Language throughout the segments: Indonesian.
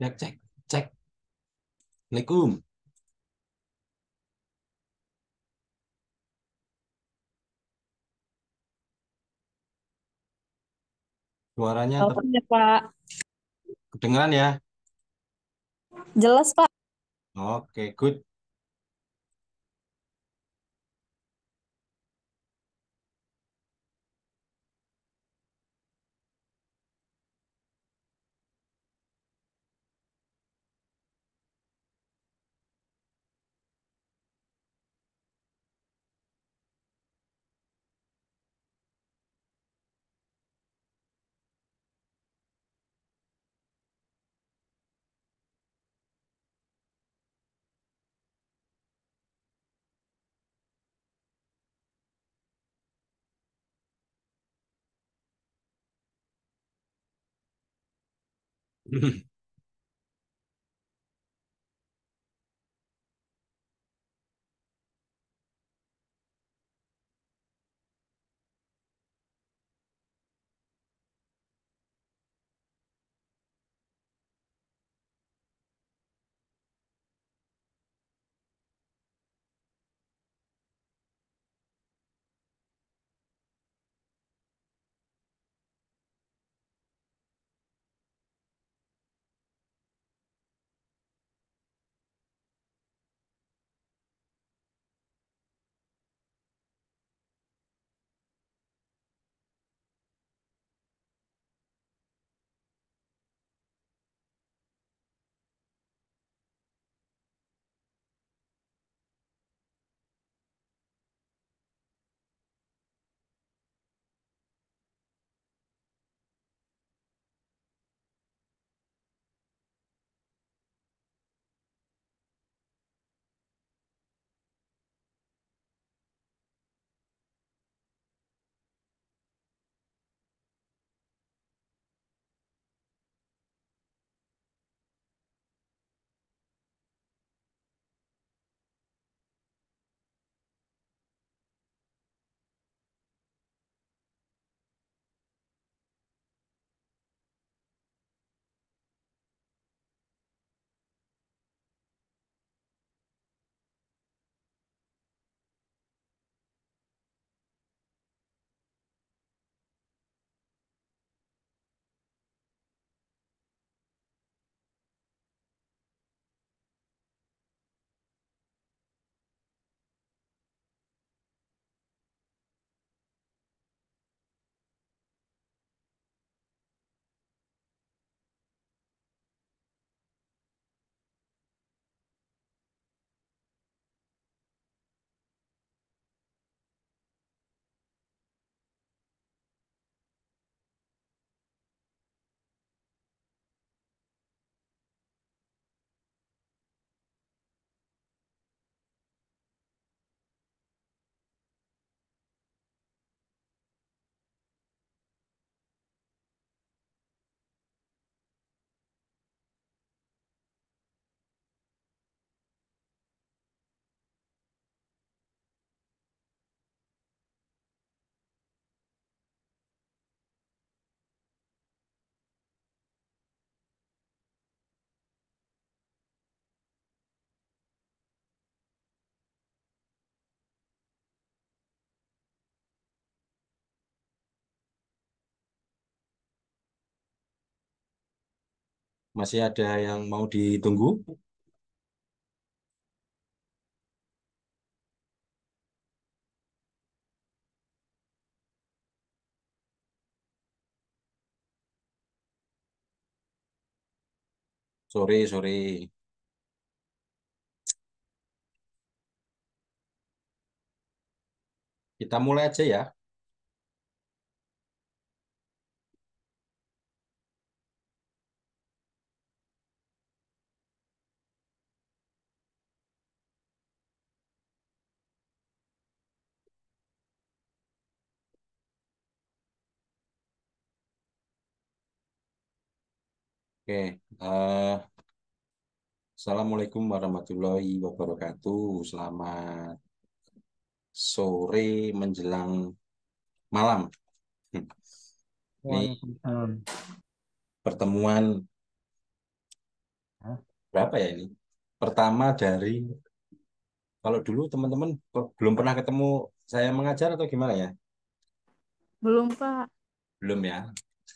Ya cek, cek. Assalamualaikum. Suaranya Telepon ya, Pak. Kedengeran ya? Jelas, Pak. Oke, okay, good. Mm-hmm. Masih ada yang mau ditunggu? Sorry, sorry. Kita mulai aja ya. Oke, uh, Assalamualaikum warahmatullahi wabarakatuh. Selamat sore menjelang malam. Hmm. Ini pertemuan berapa ya ini? Pertama dari kalau dulu teman-teman belum pernah ketemu saya mengajar atau gimana ya? Belum, Pak. Belum ya.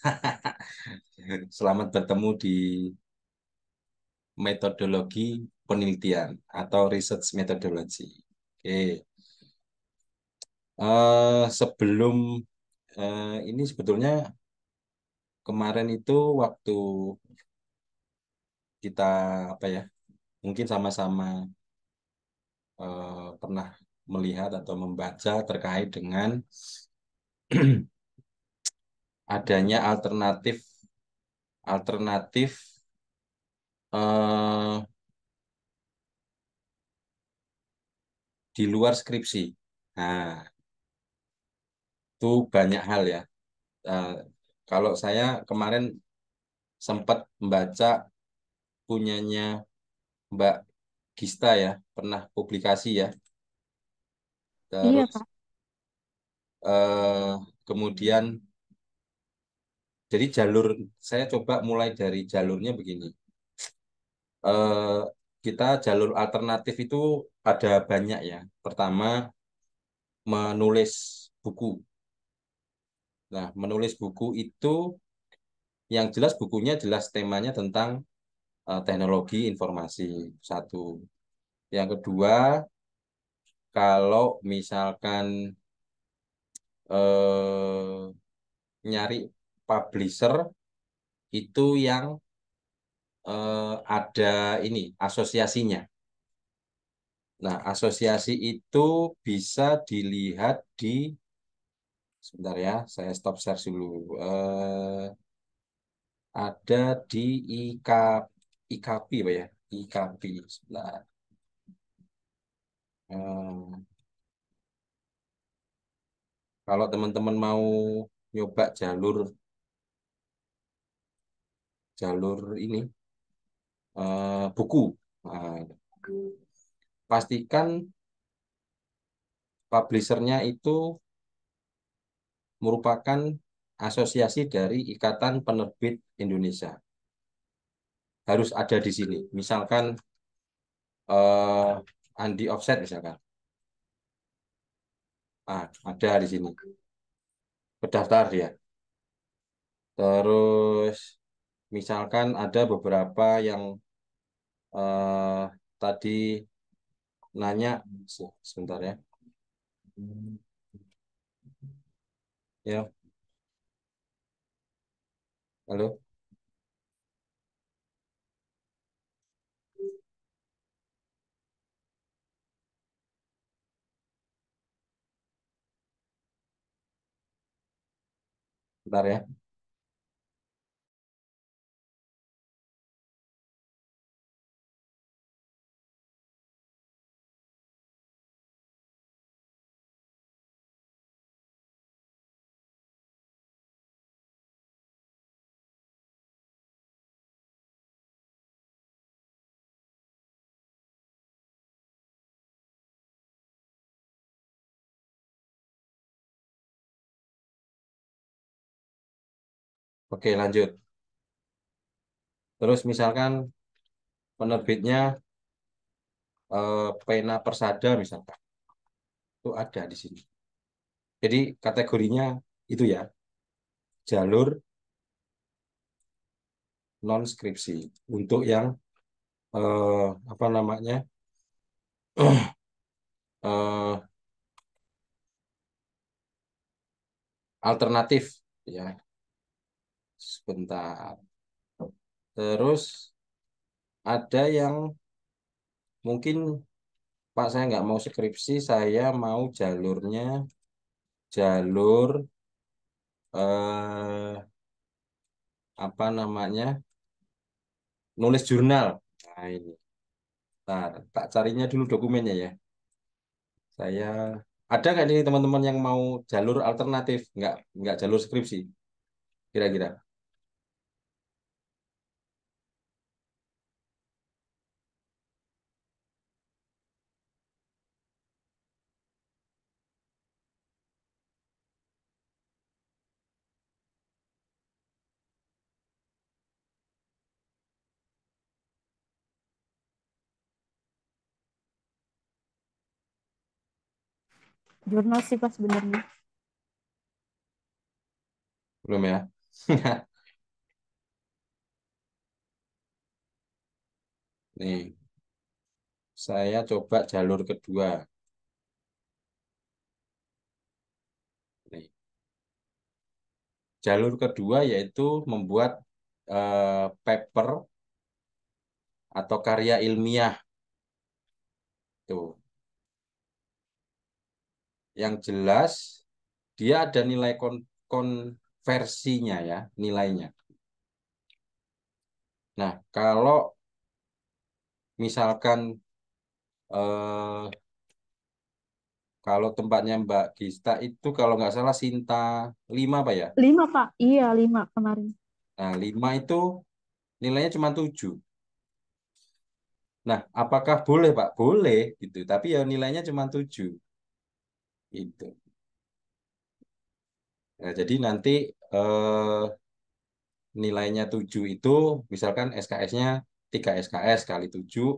Selamat bertemu di metodologi penelitian atau research methodology. Oke. Uh, sebelum uh, ini sebetulnya kemarin itu waktu kita apa ya? Mungkin sama-sama uh, pernah melihat atau membaca terkait dengan adanya alternatif alternatif eh, di luar skripsi. Nah, itu banyak hal ya. Eh, kalau saya kemarin sempat membaca punyanya Mbak Gista ya, pernah publikasi ya. Iya, Terus iya, Pak. Eh, kemudian jadi jalur saya coba mulai dari jalurnya begini uh, kita jalur alternatif itu ada banyak ya pertama menulis buku nah menulis buku itu yang jelas bukunya jelas temanya tentang uh, teknologi informasi satu yang kedua kalau misalkan eh, nyari publisher itu yang eh, ada ini asosiasinya. Nah, asosiasi itu bisa dilihat di sebentar ya, saya stop share dulu. Eh, ada di IK, IKP Pak ya, IKP. Sebentar. Eh, kalau teman-teman mau nyoba jalur jalur ini uh, buku. Nah, pastikan publishernya itu merupakan asosiasi dari Ikatan Penerbit Indonesia. Harus ada di sini. Misalkan uh, Andi Offset misalkan. Ah, ada di sini. Berdaftar ya Terus misalkan ada beberapa yang uh, tadi nanya sebentar ya ya halo Bentar ya. Oke, lanjut. Terus misalkan penerbitnya eh, pena persada misalkan. Itu ada di sini. Jadi kategorinya itu ya. Jalur non skripsi untuk yang eh, apa namanya? eh, alternatif ya sebentar. Terus ada yang mungkin Pak saya nggak mau skripsi, saya mau jalurnya jalur eh, apa namanya nulis jurnal. Nah ini, Bentar, tak carinya dulu dokumennya ya. Saya ada nggak ini teman-teman yang mau jalur alternatif, nggak nggak jalur skripsi, kira-kira? jurnal sih pas nih belum ya nih saya coba jalur kedua nih jalur kedua yaitu membuat uh, paper atau karya ilmiah tuh yang jelas dia ada nilai kon konversinya ya, nilainya. Nah, kalau misalkan eh, kalau tempatnya Mbak Gista itu kalau nggak salah Sinta 5 Pak ya? 5 Pak, iya 5 kemarin. Nah, 5 itu nilainya cuma 7. Nah, apakah boleh Pak? Boleh gitu, tapi ya nilainya cuma 7. Itu. Nah, jadi nanti eh, nilainya 7 itu misalkan SKS-nya 3 SKS kali 7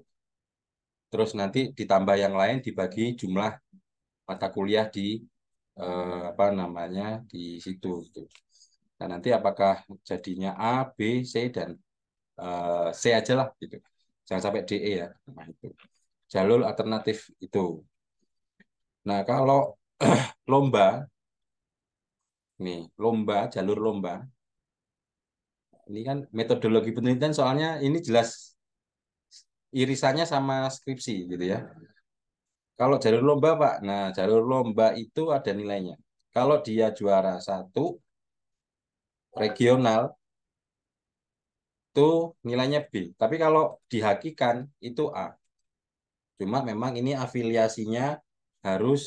terus nanti ditambah yang lain dibagi jumlah mata kuliah di eh, apa namanya di situ gitu. Nah, nanti apakah jadinya A, B, C dan eh, C aja lah gitu. Jangan sampai DE ya. Nah, itu. Jalur alternatif itu. Nah, kalau lomba nih lomba jalur lomba ini kan metodologi penelitian soalnya ini jelas irisannya sama skripsi gitu ya kalau jalur lomba pak nah jalur lomba itu ada nilainya kalau dia juara satu regional itu nilainya B tapi kalau dihakikan itu A cuma memang ini afiliasinya harus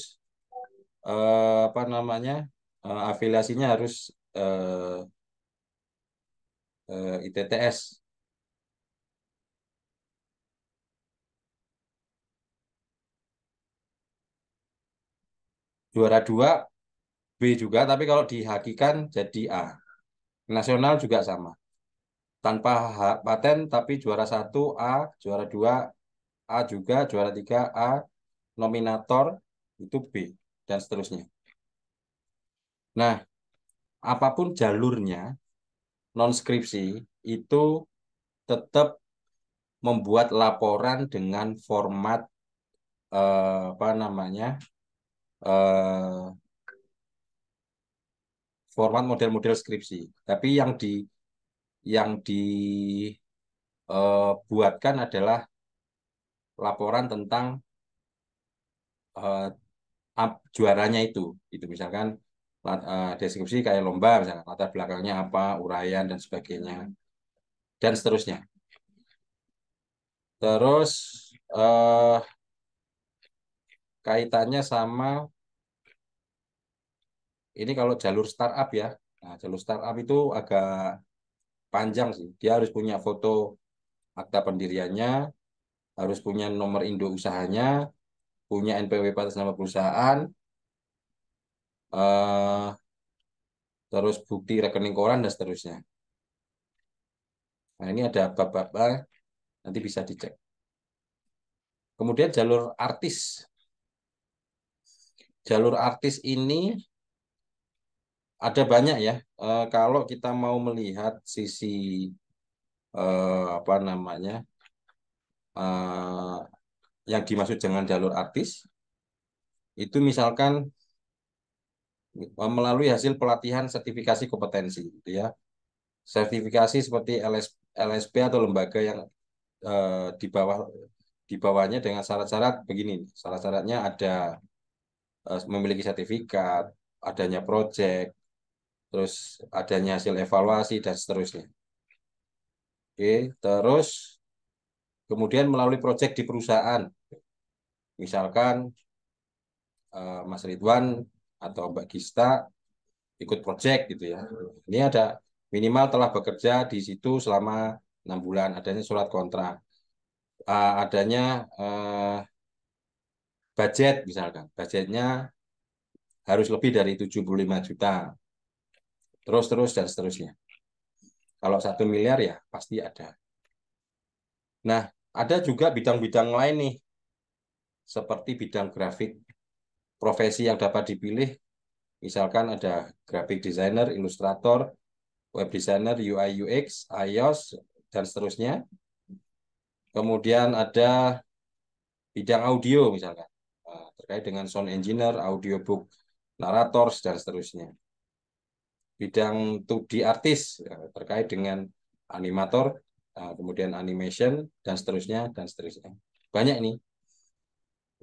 eh, apa namanya eh, afiliasinya harus eh, eh, ITTS juara dua B juga tapi kalau dihakikan jadi A nasional juga sama tanpa hak paten tapi juara satu A, juara dua A juga, juara tiga A, nominator itu B dan seterusnya. Nah, apapun jalurnya, non-skripsi itu tetap membuat laporan dengan format eh, apa namanya eh, format model-model skripsi. Tapi yang di yang dibuatkan eh, adalah laporan tentang eh, up juaranya itu itu misalkan eh, deskripsi kayak lomba misalkan latar belakangnya apa uraian dan sebagainya dan seterusnya terus uh, kaitannya sama ini kalau jalur startup ya nah, jalur startup itu agak panjang sih dia harus punya foto akta pendiriannya harus punya nomor induk usahanya punya NPWP atas nama perusahaan, uh, terus bukti rekening koran dan seterusnya. Nah ini ada bab-bab nanti bisa dicek. Kemudian jalur artis. Jalur artis ini ada banyak ya. E, kalau kita mau melihat sisi e, apa namanya e, yang dimaksud dengan jalur artis itu misalkan melalui hasil pelatihan sertifikasi kompetensi gitu ya sertifikasi seperti LS, LSP atau lembaga yang eh, di bawah di bawahnya dengan syarat-syarat begini syarat-syaratnya ada eh, memiliki sertifikat adanya proyek terus adanya hasil evaluasi dan seterusnya oke terus Kemudian melalui proyek di perusahaan. Misalkan eh, Mas Ridwan atau Mbak Gista ikut proyek gitu ya. Ini ada minimal telah bekerja di situ selama enam bulan. Adanya surat kontrak. Eh, adanya eh, budget misalkan. Budgetnya harus lebih dari 75 juta. Terus-terus dan seterusnya. Kalau satu miliar ya pasti ada. Nah, ada juga bidang-bidang lain nih, seperti bidang grafik, profesi yang dapat dipilih, misalkan ada graphic designer, ilustrator, web designer, UI UX, iOS, dan seterusnya. Kemudian ada bidang audio misalkan, eh, terkait dengan sound engineer, audiobook, narator, dan seterusnya. Bidang 2D artis, eh, terkait dengan animator, nah, kemudian animation dan seterusnya dan seterusnya banyak ini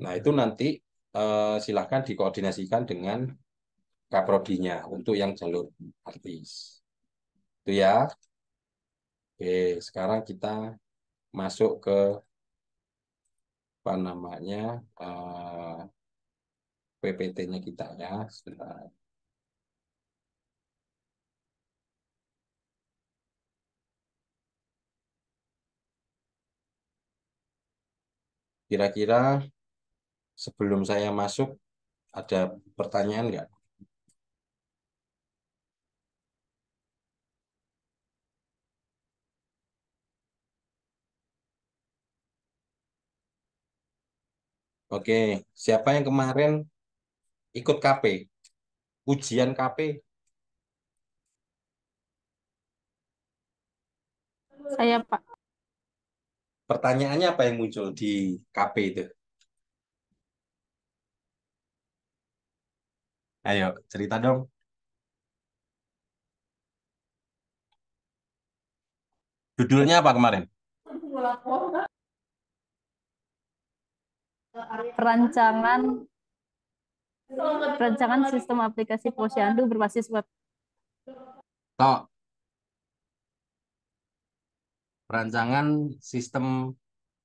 nah itu nanti eh, silahkan dikoordinasikan dengan kaprodinya untuk yang jalur artis itu ya oke sekarang kita masuk ke apa namanya eh, PPT-nya kita ya sebentar Kira-kira sebelum saya masuk, ada pertanyaan nggak? Oke, siapa yang kemarin ikut KP? Ujian KP? Saya, Pak pertanyaannya apa yang muncul di KP itu? Ayo, cerita dong. Judulnya apa kemarin? Perancangan Perancangan sistem aplikasi posyandu berbasis web. Tok, perancangan sistem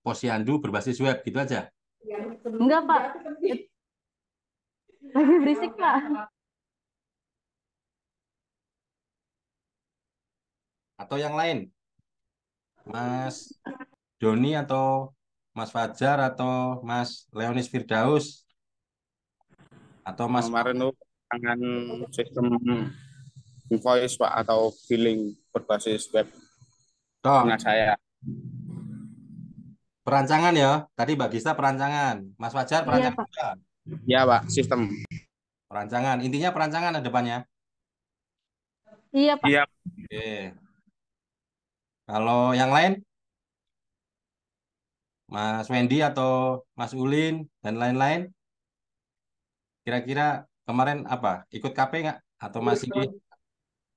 posyandu berbasis web gitu aja? Iya, Enggak, Pak. Kan Lagi berisik, Pak. Atau yang lain? Mas Doni atau Mas Fajar atau Mas Leonis Firdaus atau Mas kemarin dengan sistem invoice Pak atau billing berbasis web dong Dengan saya. Perancangan ya. Tadi Mbak Gista perancangan. Mas Wajar perancangan. Iya, Pak. Ya, Pak. Sistem. Perancangan. Intinya perancangan ada depannya. Iya, Pak. Iya. Oke. Kalau yang lain? Mas Wendy atau Mas Ulin dan lain-lain? Kira-kira kemarin apa? Ikut KP nggak? Atau masih?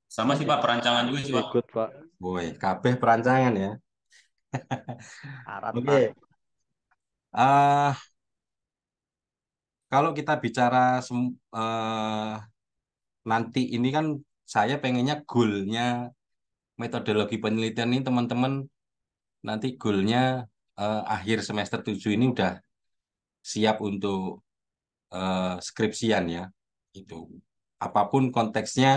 Sama sih, Pak. Perancangan juga sih, Pak. Ikut, Pak. Woi, kabeh perancangan ya. Oke. Okay. Uh, kalau kita bicara uh, nanti ini kan saya pengennya goalnya metodologi penelitian ini teman-teman nanti goalnya uh, akhir semester 7 ini udah siap untuk uh, skripsian ya itu apapun konteksnya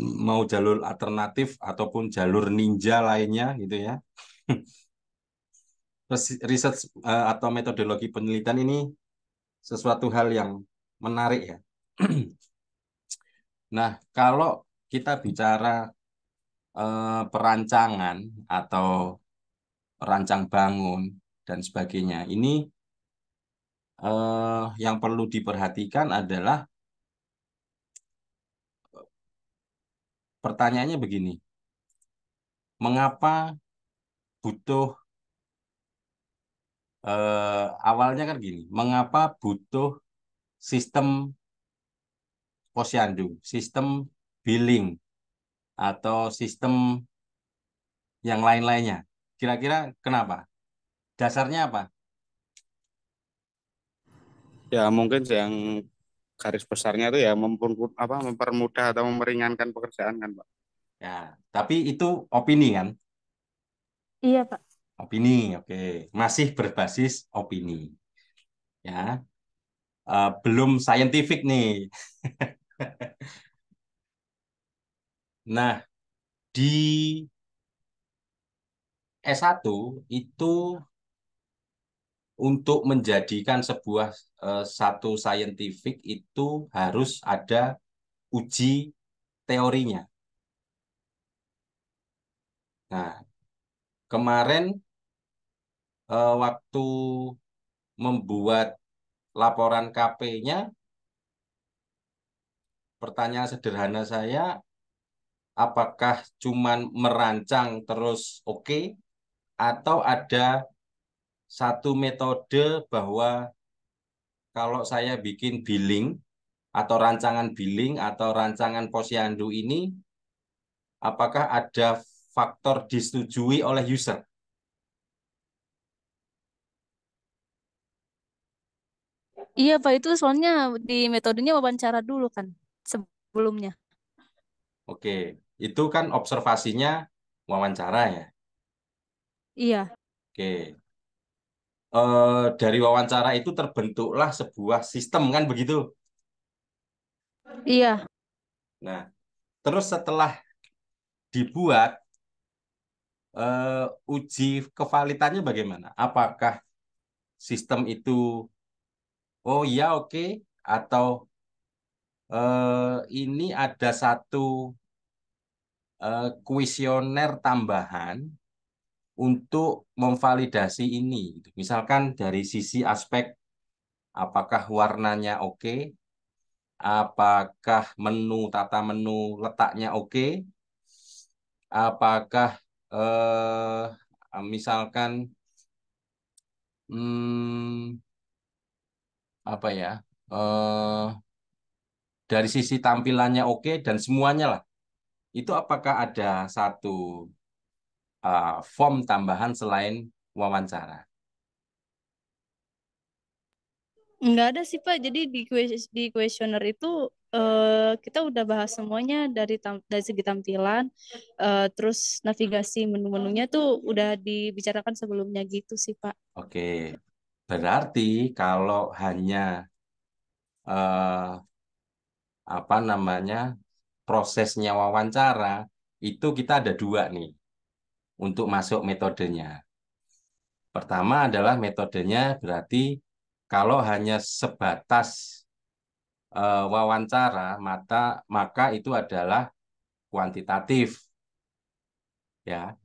mau jalur alternatif ataupun jalur ninja lainnya gitu ya. Riset eh, atau metodologi penelitian ini sesuatu hal yang menarik ya. nah, kalau kita bicara eh, perancangan atau rancang bangun dan sebagainya, ini eh, yang perlu diperhatikan adalah pertanyaannya begini. Mengapa butuh eh, awalnya kan gini, mengapa butuh sistem posyandu, sistem billing atau sistem yang lain-lainnya. Kira-kira kenapa? Dasarnya apa? Ya mungkin yang garis besarnya itu ya apa, mempermudah atau meringankan pekerjaan kan Pak. Ya, tapi itu opini kan? Iya Pak. Opini, oke. Okay. Masih berbasis opini. Ya, uh, belum saintifik nih. nah, di S1 itu untuk menjadikan sebuah uh, satu saintifik itu harus ada uji teorinya. Nah, kemarin uh, waktu membuat laporan KP-nya pertanyaan sederhana saya apakah cuman merancang terus oke okay, atau ada satu metode bahwa kalau saya bikin billing atau rancangan billing atau rancangan posyandu ini apakah ada faktor disetujui oleh user? Iya Pak, itu soalnya di metodenya wawancara dulu kan sebelumnya. Oke, itu kan observasinya wawancara ya? Iya. Oke, Eh, dari wawancara itu terbentuklah sebuah sistem kan begitu? Iya. Nah, terus setelah dibuat eh, uji kevalitannya bagaimana? Apakah sistem itu oh iya oke okay, atau eh, ini ada satu eh, kuesioner tambahan untuk memvalidasi ini. Gitu. Misalkan dari sisi aspek apakah warnanya oke, apakah menu tata menu letaknya oke, apakah eh, misalkan hmm, apa ya eh, dari sisi tampilannya oke dan semuanya lah itu apakah ada satu uh, form tambahan selain wawancara? Enggak ada sih Pak. Jadi di di kuesioner itu uh, kita udah bahas semuanya dari tam, dari segi tampilan, uh, terus navigasi menu-menunya tuh udah dibicarakan sebelumnya gitu sih Pak. Oke, berarti kalau hanya uh, apa namanya prosesnya wawancara itu kita ada dua nih untuk masuk metodenya. Pertama adalah metodenya berarti kalau hanya sebatas eh, wawancara mata maka itu adalah kuantitatif. Ya.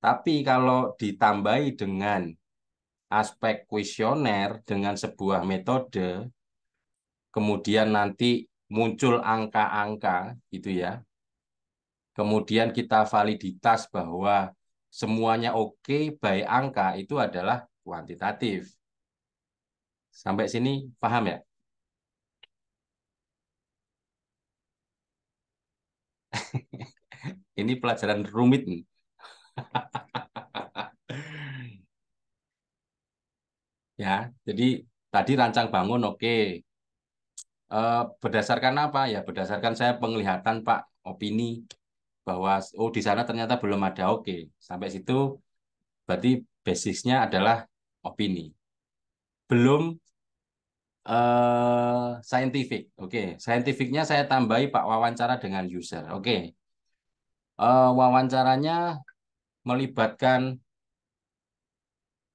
Tapi kalau ditambahi dengan aspek kuesioner dengan sebuah metode kemudian nanti muncul angka-angka gitu ya kemudian kita validitas bahwa semuanya oke okay, baik angka itu adalah kuantitatif. Sampai sini paham ya? Ini pelajaran rumit ya, jadi tadi rancang bangun oke. Okay. Eh, berdasarkan apa ya? Berdasarkan saya penglihatan Pak, opini bahwa oh di sana ternyata belum ada oke okay. sampai situ berarti basisnya adalah opini belum uh, scientific oke okay. scientificnya saya tambahi pak wawancara dengan user oke okay. uh, eh, wawancaranya melibatkan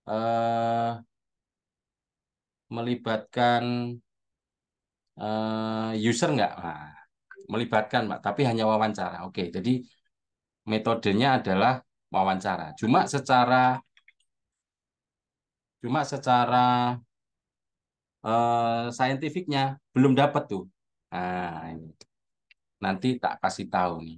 uh, melibatkan uh, user nggak nah, melibatkan Pak, tapi hanya wawancara. Oke, jadi metodenya adalah wawancara. Cuma secara cuma secara eh, saintifiknya belum dapat tuh. Nah, ini. Nanti tak kasih tahu nih.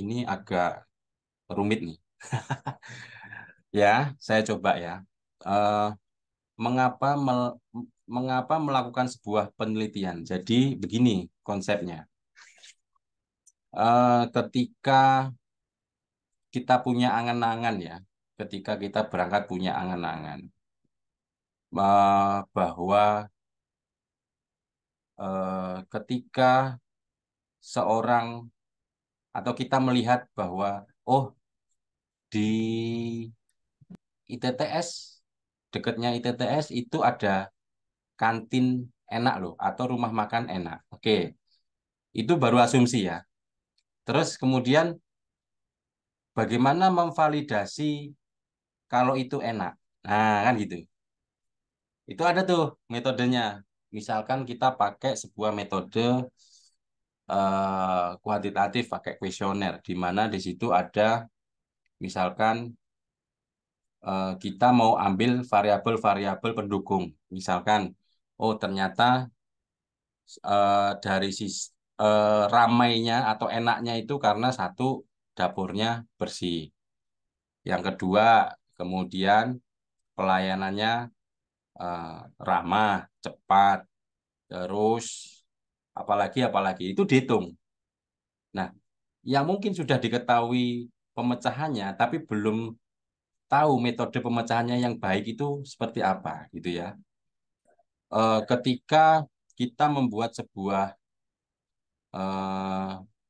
Ini agak rumit nih. ya, saya coba ya. Uh, mengapa mel mengapa melakukan sebuah penelitian? Jadi begini konsepnya. Uh, ketika kita punya angan-angan ya, ketika kita berangkat punya angan-angan uh, bahwa uh, ketika seorang atau kita melihat bahwa oh di ITTS dekatnya ITTS itu ada kantin enak loh atau rumah makan enak. Oke. Itu baru asumsi ya. Terus kemudian bagaimana memvalidasi kalau itu enak? Nah, kan gitu. Itu ada tuh metodenya. Misalkan kita pakai sebuah metode eh, kuantitatif pakai kuesioner di mana di situ ada Misalkan eh, kita mau ambil variabel-variabel pendukung. Misalkan, oh ternyata eh, dari sis, eh, ramainya atau enaknya itu karena satu dapurnya bersih. Yang kedua, kemudian pelayanannya ramah, cepat, terus apalagi apalagi itu dihitung. Nah, yang mungkin sudah diketahui pemecahannya tapi belum tahu metode pemecahannya yang baik itu seperti apa gitu ya. E, ketika kita membuat sebuah e,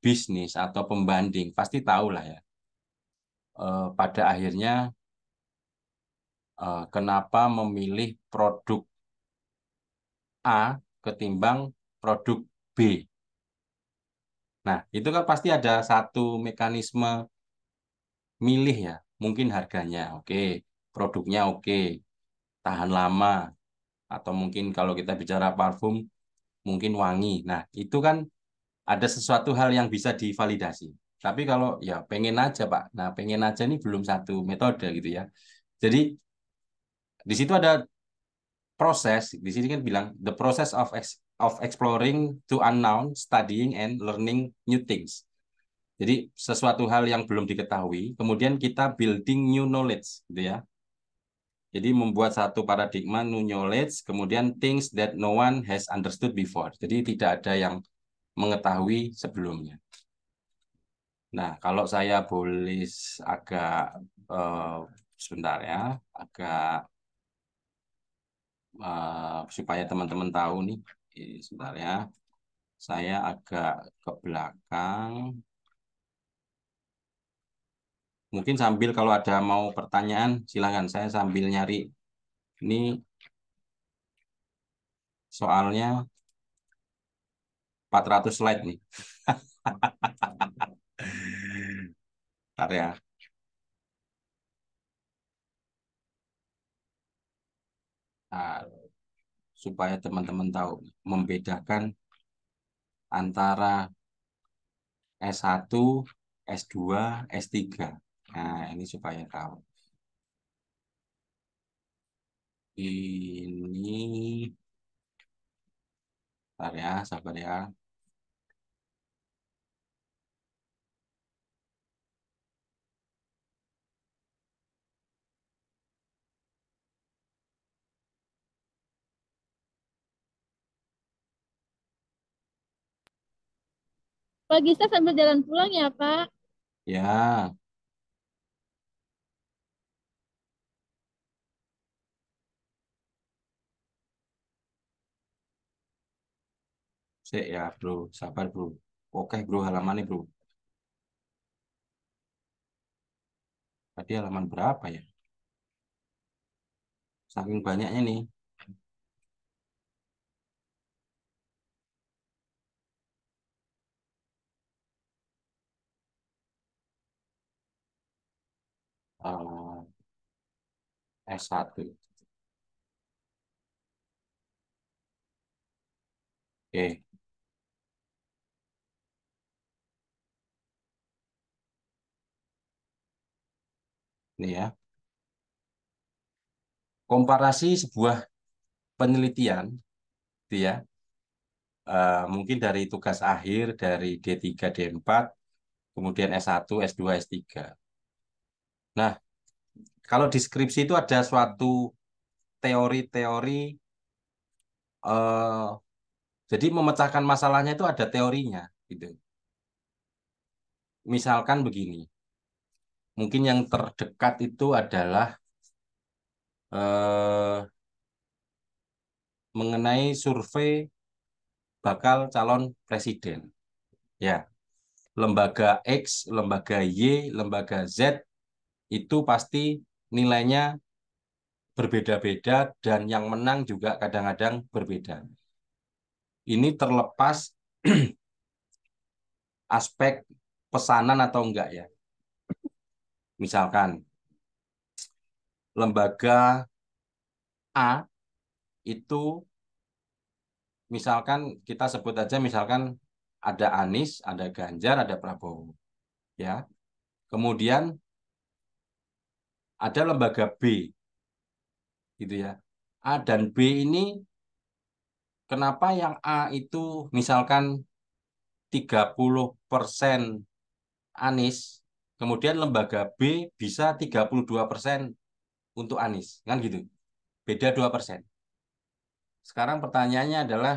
bisnis atau pembanding pasti tahulah ya. E, pada akhirnya kenapa memilih produk A ketimbang produk B. Nah, itu kan pasti ada satu mekanisme milih ya mungkin harganya oke produknya oke tahan lama atau mungkin kalau kita bicara parfum mungkin wangi nah itu kan ada sesuatu hal yang bisa divalidasi tapi kalau ya pengen aja pak nah pengen aja ini belum satu metode gitu ya jadi di situ ada proses di sini kan bilang the process of of exploring to unknown studying and learning new things jadi sesuatu hal yang belum diketahui, kemudian kita building new knowledge, gitu ya. Jadi membuat satu paradigma new knowledge, kemudian things that no one has understood before. Jadi tidak ada yang mengetahui sebelumnya. Nah, kalau saya boleh agak uh, sebentar ya, agak uh, supaya teman-teman tahu nih, sebentar ya, saya agak ke belakang. Mungkin sambil kalau ada mau pertanyaan, silakan saya sambil nyari. Ini soalnya 400 slide nih. Bentar ya. Nah, supaya teman-teman tahu membedakan antara S1, S2, S3. Nah, ini supaya tahu. Ini Bentar ya, sabar ya. Pak Gista sambil jalan pulang ya, Pak? Ya. Sik ya, Bro. Sabar, Bro. Oke, Bro, halamannya, Bro. Tadi halaman berapa ya? Saking banyaknya nih. Eh, S1. Oke. Ini ya. Komparasi sebuah penelitian, gitu ya. Uh, mungkin dari tugas akhir dari D3, D4, kemudian S1, S2, S3. Nah, kalau deskripsi itu ada suatu teori-teori uh, jadi memecahkan masalahnya itu ada teorinya gitu. Misalkan begini mungkin yang terdekat itu adalah eh, mengenai survei bakal calon presiden. Ya, lembaga X, lembaga Y, lembaga Z itu pasti nilainya berbeda-beda dan yang menang juga kadang-kadang berbeda. Ini terlepas aspek pesanan atau enggak ya Misalkan lembaga A itu misalkan kita sebut aja misalkan ada Anies, ada Ganjar, ada Prabowo. Ya. Kemudian ada lembaga B. Gitu ya. A dan B ini kenapa yang A itu misalkan 30% Anies Kemudian lembaga B bisa 32% untuk Anies, kan gitu. Beda 2%. Sekarang pertanyaannya adalah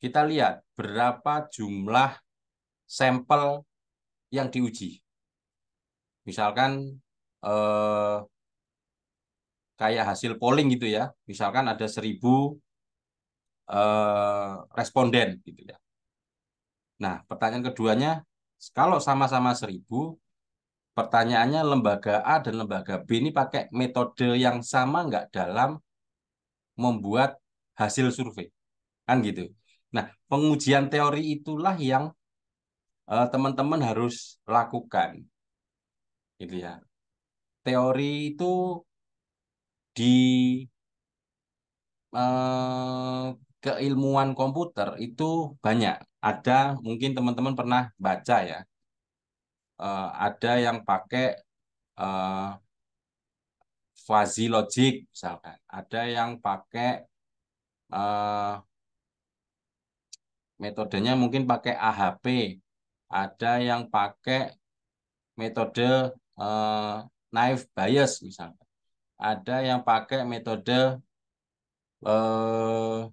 kita lihat berapa jumlah sampel yang diuji. Misalkan eh, kayak hasil polling gitu ya. Misalkan ada 1000 eh, responden gitu ya. Nah, pertanyaan keduanya kalau sama-sama seribu, pertanyaannya lembaga A dan lembaga B ini pakai metode yang sama nggak dalam membuat hasil survei. Kan gitu. Nah, pengujian teori itulah yang eh, teman-teman uh, harus lakukan. Gitu ya. Teori itu di uh, keilmuan komputer itu banyak ada mungkin teman-teman pernah baca ya uh, ada yang pakai uh, fuzzy logic misalkan ada yang pakai uh, metodenya mungkin pakai AHP ada yang pakai metode uh, naive bias misalkan ada yang pakai metode uh,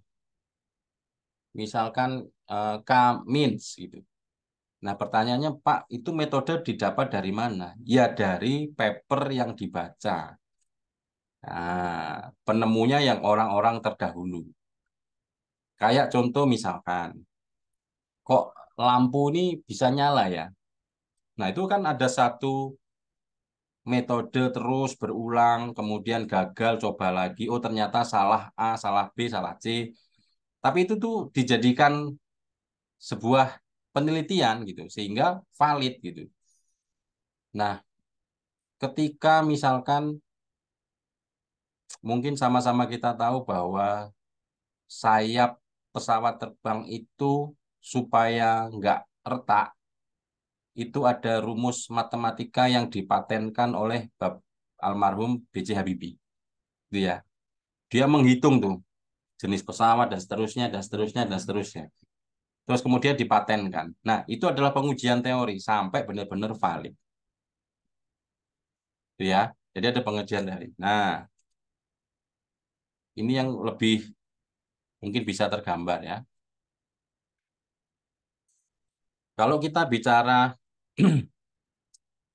misalkan uh, eh, K-means gitu. Nah, pertanyaannya Pak, itu metode didapat dari mana? Ya dari paper yang dibaca. Nah, penemunya yang orang-orang terdahulu. Kayak contoh misalkan, kok lampu ini bisa nyala ya? Nah, itu kan ada satu metode terus berulang, kemudian gagal, coba lagi. Oh, ternyata salah A, salah B, salah C. Tapi itu tuh dijadikan sebuah penelitian gitu sehingga valid gitu. Nah, ketika misalkan mungkin sama-sama kita tahu bahwa sayap pesawat terbang itu supaya nggak retak itu ada rumus matematika yang dipatenkan oleh almarhum B.J. Habibie. Gitu ya. Dia menghitung tuh jenis pesawat dan seterusnya dan seterusnya dan seterusnya. Terus kemudian dipatenkan. Nah, itu adalah pengujian teori sampai benar-benar valid. Itu ya. Jadi ada pengujian dari. Nah, ini yang lebih mungkin bisa tergambar ya. Kalau kita bicara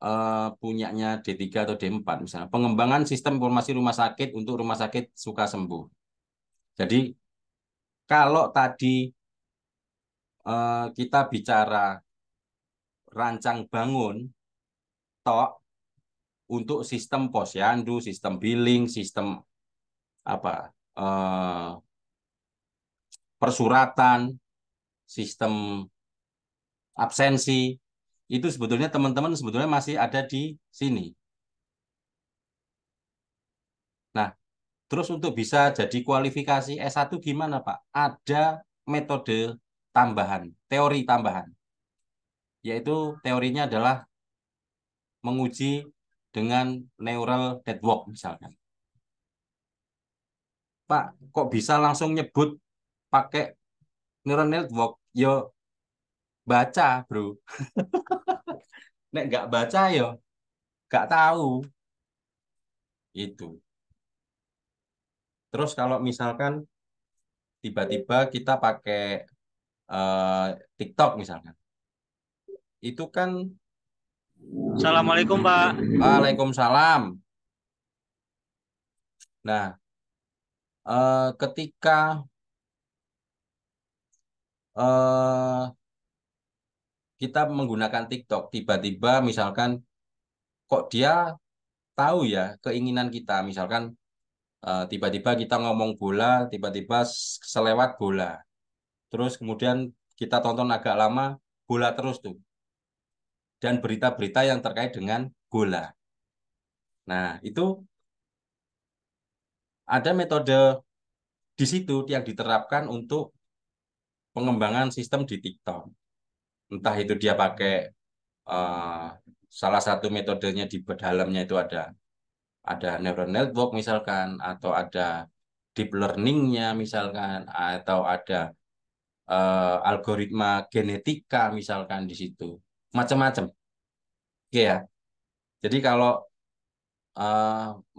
eh, punyanya D3 atau D4 misalnya, pengembangan sistem informasi rumah sakit untuk rumah sakit suka sembuh. Jadi kalau tadi eh, kita bicara rancang bangun tok untuk sistem posyandu, sistem billing, sistem apa eh, persuratan, sistem absensi itu sebetulnya teman-teman sebetulnya masih ada di sini. Nah, Terus untuk bisa jadi kualifikasi S1 gimana Pak? Ada metode tambahan, teori tambahan. Yaitu teorinya adalah menguji dengan neural network misalkan. Pak, kok bisa langsung nyebut pakai neural network? Yo ya, baca, Bro. Nek nggak baca yo ya, nggak tahu. Itu. Terus kalau misalkan tiba-tiba kita pakai uh, TikTok misalkan, itu kan. Assalamualaikum Pak. Waalaikumsalam. Nah, uh, ketika uh, kita menggunakan TikTok, tiba-tiba misalkan kok dia tahu ya keinginan kita, misalkan Eh, tiba-tiba uh, kita ngomong bola, tiba-tiba selewat bola. Terus kemudian kita tonton agak lama, bola terus tuh. Dan berita-berita yang terkait dengan bola. Nah, itu ada metode di situ yang diterapkan untuk pengembangan sistem di TikTok. Entah itu dia pakai uh, salah satu metodenya di dalamnya itu ada ada neural network misalkan atau ada deep learningnya misalkan atau ada uh, algoritma genetika misalkan di situ macam-macam oke iya ya jadi kalau uh,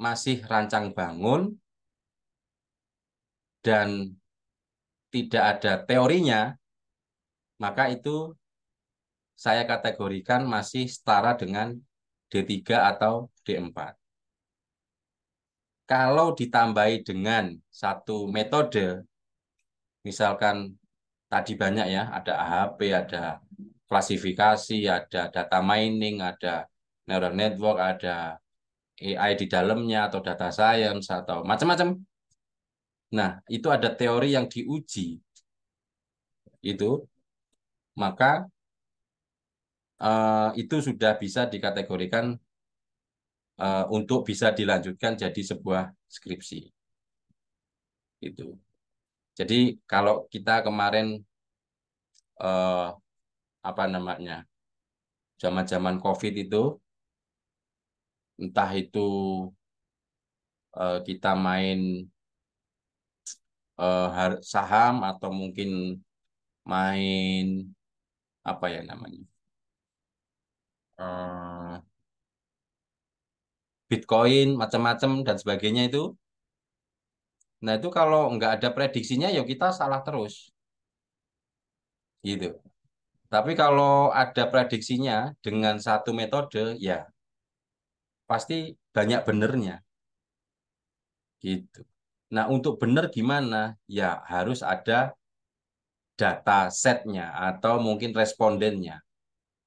masih rancang bangun dan tidak ada teorinya maka itu saya kategorikan masih setara dengan D3 atau D4 kalau ditambahi dengan satu metode, misalkan tadi banyak ya, ada AHP, ada klasifikasi, ada data mining, ada neural network, ada AI di dalamnya, atau data science, atau macam-macam. Nah, itu ada teori yang diuji. Itu, maka uh, itu sudah bisa dikategorikan Eh, untuk bisa dilanjutkan jadi sebuah skripsi. Itu. Jadi kalau kita kemarin uh, apa namanya zaman-zaman COVID itu entah itu uh, kita main uh, saham atau mungkin main apa ya namanya uh, Bitcoin, macam-macam dan sebagainya itu. Nah itu kalau nggak ada prediksinya ya kita salah terus. Gitu. Tapi kalau ada prediksinya dengan satu metode ya pasti banyak benernya. Gitu. Nah untuk benar gimana? Ya harus ada data setnya atau mungkin respondennya.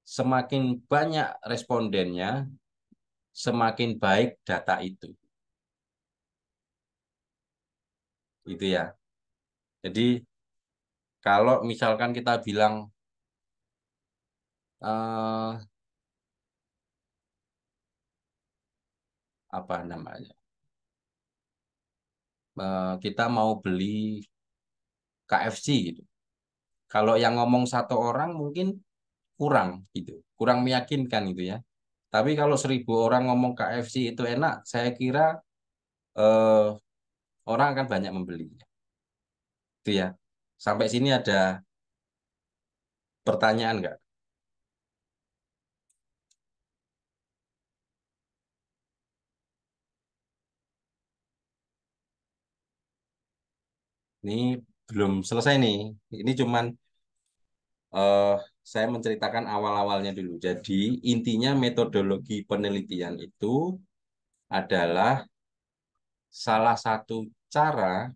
Semakin banyak respondennya, semakin baik data itu. Itu ya. Jadi kalau misalkan kita bilang uh, apa namanya eh, kita mau beli KFC gitu kalau yang ngomong satu orang mungkin kurang gitu kurang meyakinkan gitu ya tapi kalau seribu orang ngomong KFC itu enak, saya kira eh, orang akan banyak membelinya. Itu ya. Sampai sini ada pertanyaan nggak? Ini belum selesai nih. Ini cuman uh, saya menceritakan awal-awalnya dulu. Jadi intinya metodologi penelitian itu adalah salah satu cara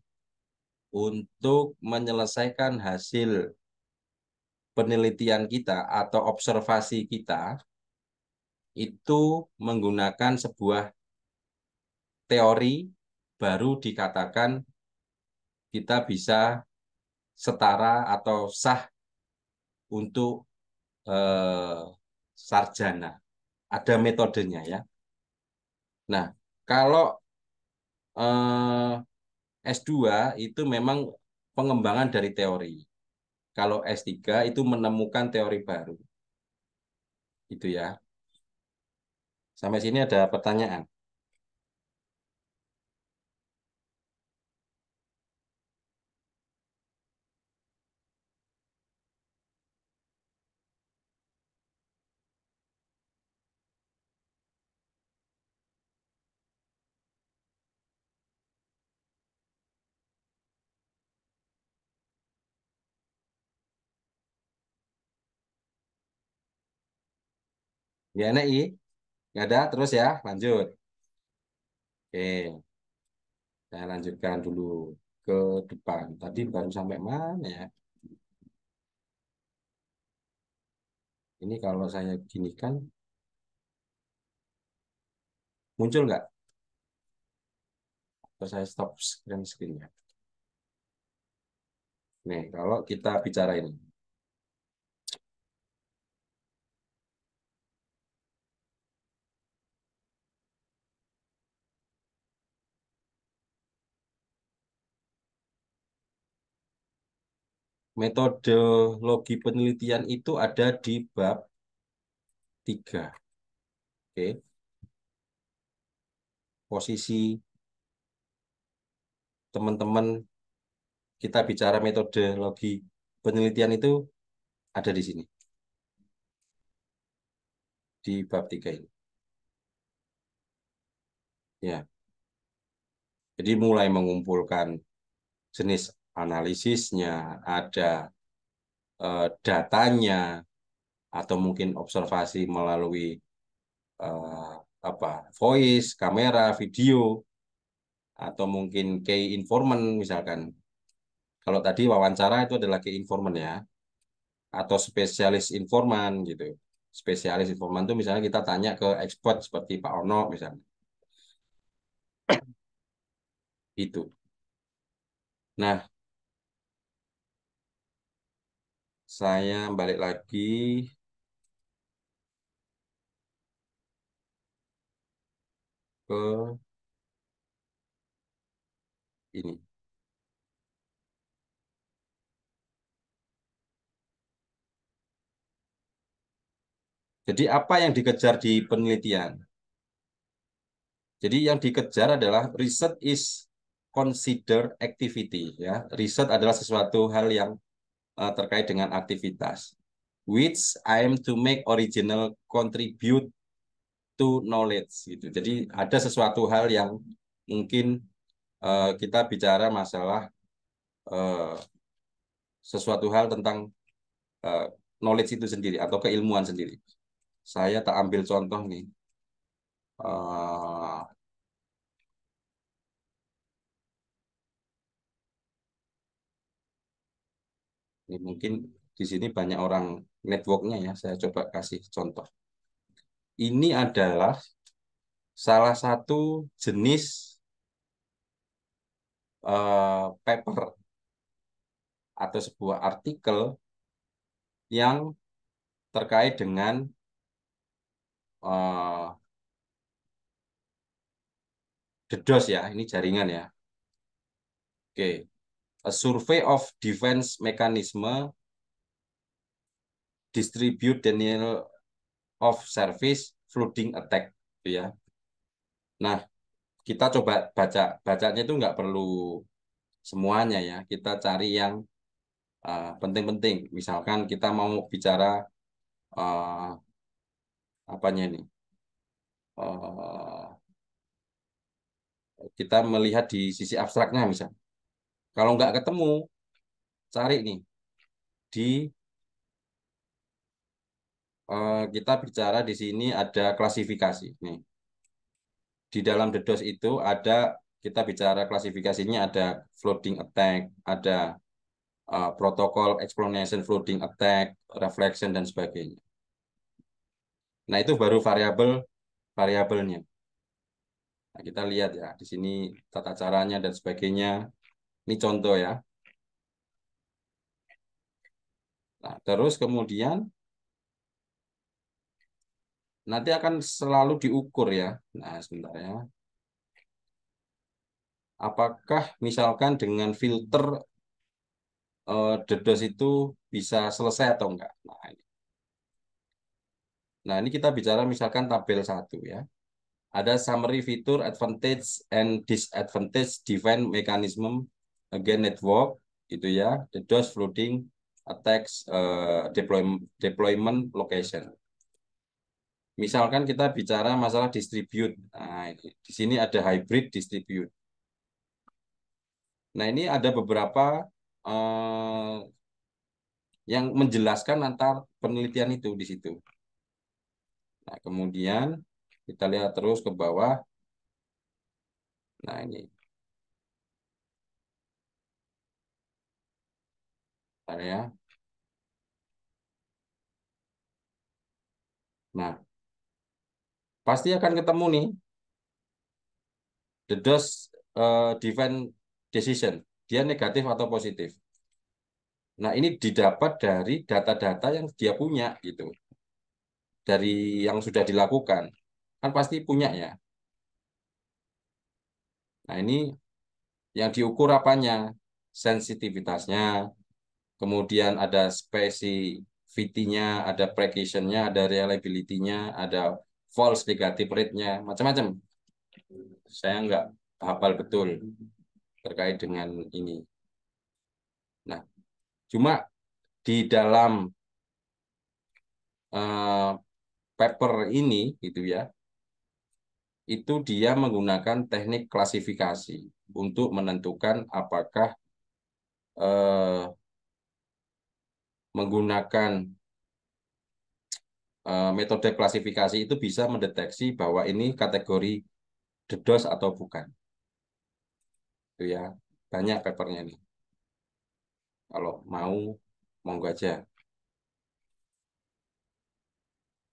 untuk menyelesaikan hasil penelitian kita atau observasi kita itu menggunakan sebuah teori baru dikatakan kita bisa setara atau sah untuk eh, sarjana. Ada metodenya ya. Nah, kalau eh, S2 itu memang pengembangan dari teori. Kalau S3 itu menemukan teori baru. Itu ya. Sampai sini ada pertanyaan. Di mana ya, I? Nggak ada, ya terus ya, lanjut. Oke. Saya lanjutkan dulu ke depan. Tadi baru sampai mana ya? Ini kalau saya kan muncul nggak? Atau saya stop screen screen Nih, kalau kita bicara ini. metodologi penelitian itu ada di bab 3. Oke. Posisi teman-teman kita bicara metodologi penelitian itu ada di sini. Di bab 3 ini. Ya. Jadi mulai mengumpulkan jenis analisisnya, ada eh, datanya, atau mungkin observasi melalui eh, apa voice, kamera, video, atau mungkin key informant misalkan. Kalau tadi wawancara itu adalah key informant ya, atau spesialis informan gitu. Spesialis informan itu misalnya kita tanya ke expert seperti Pak Ono misalnya. itu. Nah, saya balik lagi ke ini. Jadi apa yang dikejar di penelitian? Jadi yang dikejar adalah riset is consider activity ya. Riset adalah sesuatu hal yang uh, terkait dengan aktivitas which I am to make original contribute to knowledge gitu. Jadi ada sesuatu hal yang mungkin uh, kita bicara masalah uh, sesuatu hal tentang uh, knowledge itu sendiri atau keilmuan sendiri. Saya tak ambil contoh nih. Uh, Ini mungkin di sini banyak orang networknya ya, saya coba kasih contoh. Ini adalah salah satu jenis uh, paper atau sebuah artikel yang terkait dengan uh, eh, dedos ya, ini jaringan ya. Oke, a survey of defense mechanism distribute denial of service flooding attack gitu ya. Nah, kita coba baca bacanya itu nggak perlu semuanya ya. Kita cari yang ah, penting-penting. Uh, Misalkan kita mau bicara uh, apanya ini. Uh, kita melihat di sisi abstraknya misalnya kalau nggak ketemu, cari nih di uh, kita bicara di sini ada klasifikasi nih. Di dalam DDoS itu ada kita bicara klasifikasinya ada floating attack, ada uh, eh, protokol explanation floating attack, reflection dan sebagainya. Nah, itu baru variabel variabelnya. Nah, kita lihat ya di sini tata caranya dan sebagainya ini contoh ya. Nah, terus kemudian nanti akan selalu diukur ya. Nah, sebentar ya. Apakah misalkan dengan filter eh, dedos itu bisa selesai atau enggak? Nah, ini. Nah, ini kita bicara misalkan tabel 1 ya. Ada summary fitur advantage and disadvantage defense mechanism again network itu ya the DOS flooding attacks uh, eh, deployment deployment location misalkan kita bicara masalah distribute nah, di sini ada hybrid distribute nah ini ada beberapa uh, yang menjelaskan antar penelitian itu di situ nah kemudian kita lihat terus ke bawah nah ini Bentar ya. Nah, pasti akan ketemu nih the dose uh, eh, defend decision. Dia negatif atau positif. Nah, ini didapat dari data-data yang dia punya gitu. Dari yang sudah dilakukan. Kan pasti punya ya. Nah, ini yang diukur apanya? Sensitivitasnya, kemudian ada specificity ada precision-nya, ada reliability-nya, ada false negative rate-nya, macam-macam. Saya nggak hafal betul terkait dengan ini. Nah, cuma di dalam uh, paper ini gitu ya, itu dia menggunakan teknik klasifikasi untuk menentukan apakah uh, menggunakan uh, metode klasifikasi itu bisa mendeteksi bahwa ini kategori dedos atau bukan. Itu ya, banyak papernya nih. Kalau mau, monggo aja.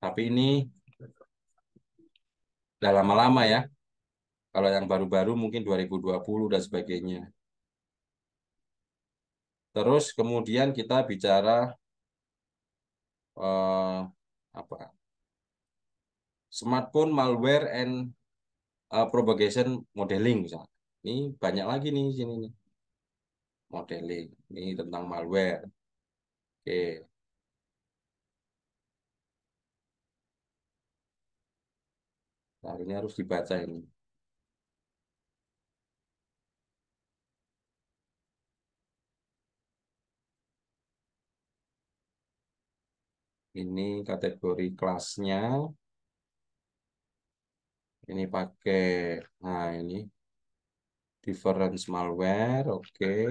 Tapi ini udah lama-lama ya. Kalau yang baru-baru mungkin 2020 dan sebagainya. Terus kemudian kita bicara uh, apa? Smartphone malware and uh, propagation modeling misalnya. Ini banyak lagi nih sini nih. Modeling. Ini tentang malware. Oke. Okay. Nah, ini harus dibaca ini. ini kategori kelasnya ini pakai nah ini difference malware oke okay.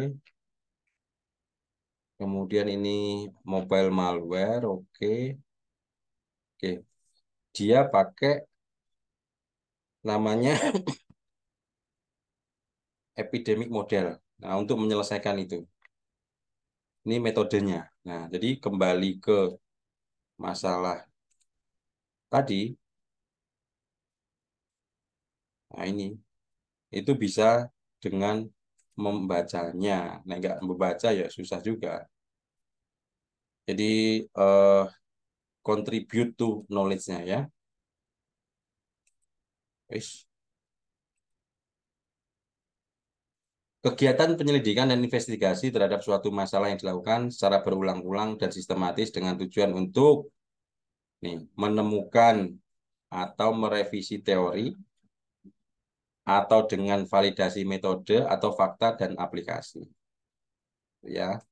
kemudian ini mobile malware oke okay. oke okay. dia pakai namanya epidemic model nah untuk menyelesaikan itu ini metodenya nah jadi kembali ke masalah tadi, nah ini, itu bisa dengan membacanya. Nah, nggak membaca ya susah juga. Jadi, uh, contribute to knowledge-nya ya. Peace. Kegiatan penyelidikan dan investigasi terhadap suatu masalah yang dilakukan secara berulang-ulang dan sistematis dengan tujuan untuk nih, menemukan atau merevisi teori atau dengan validasi metode atau fakta dan aplikasi. Ya.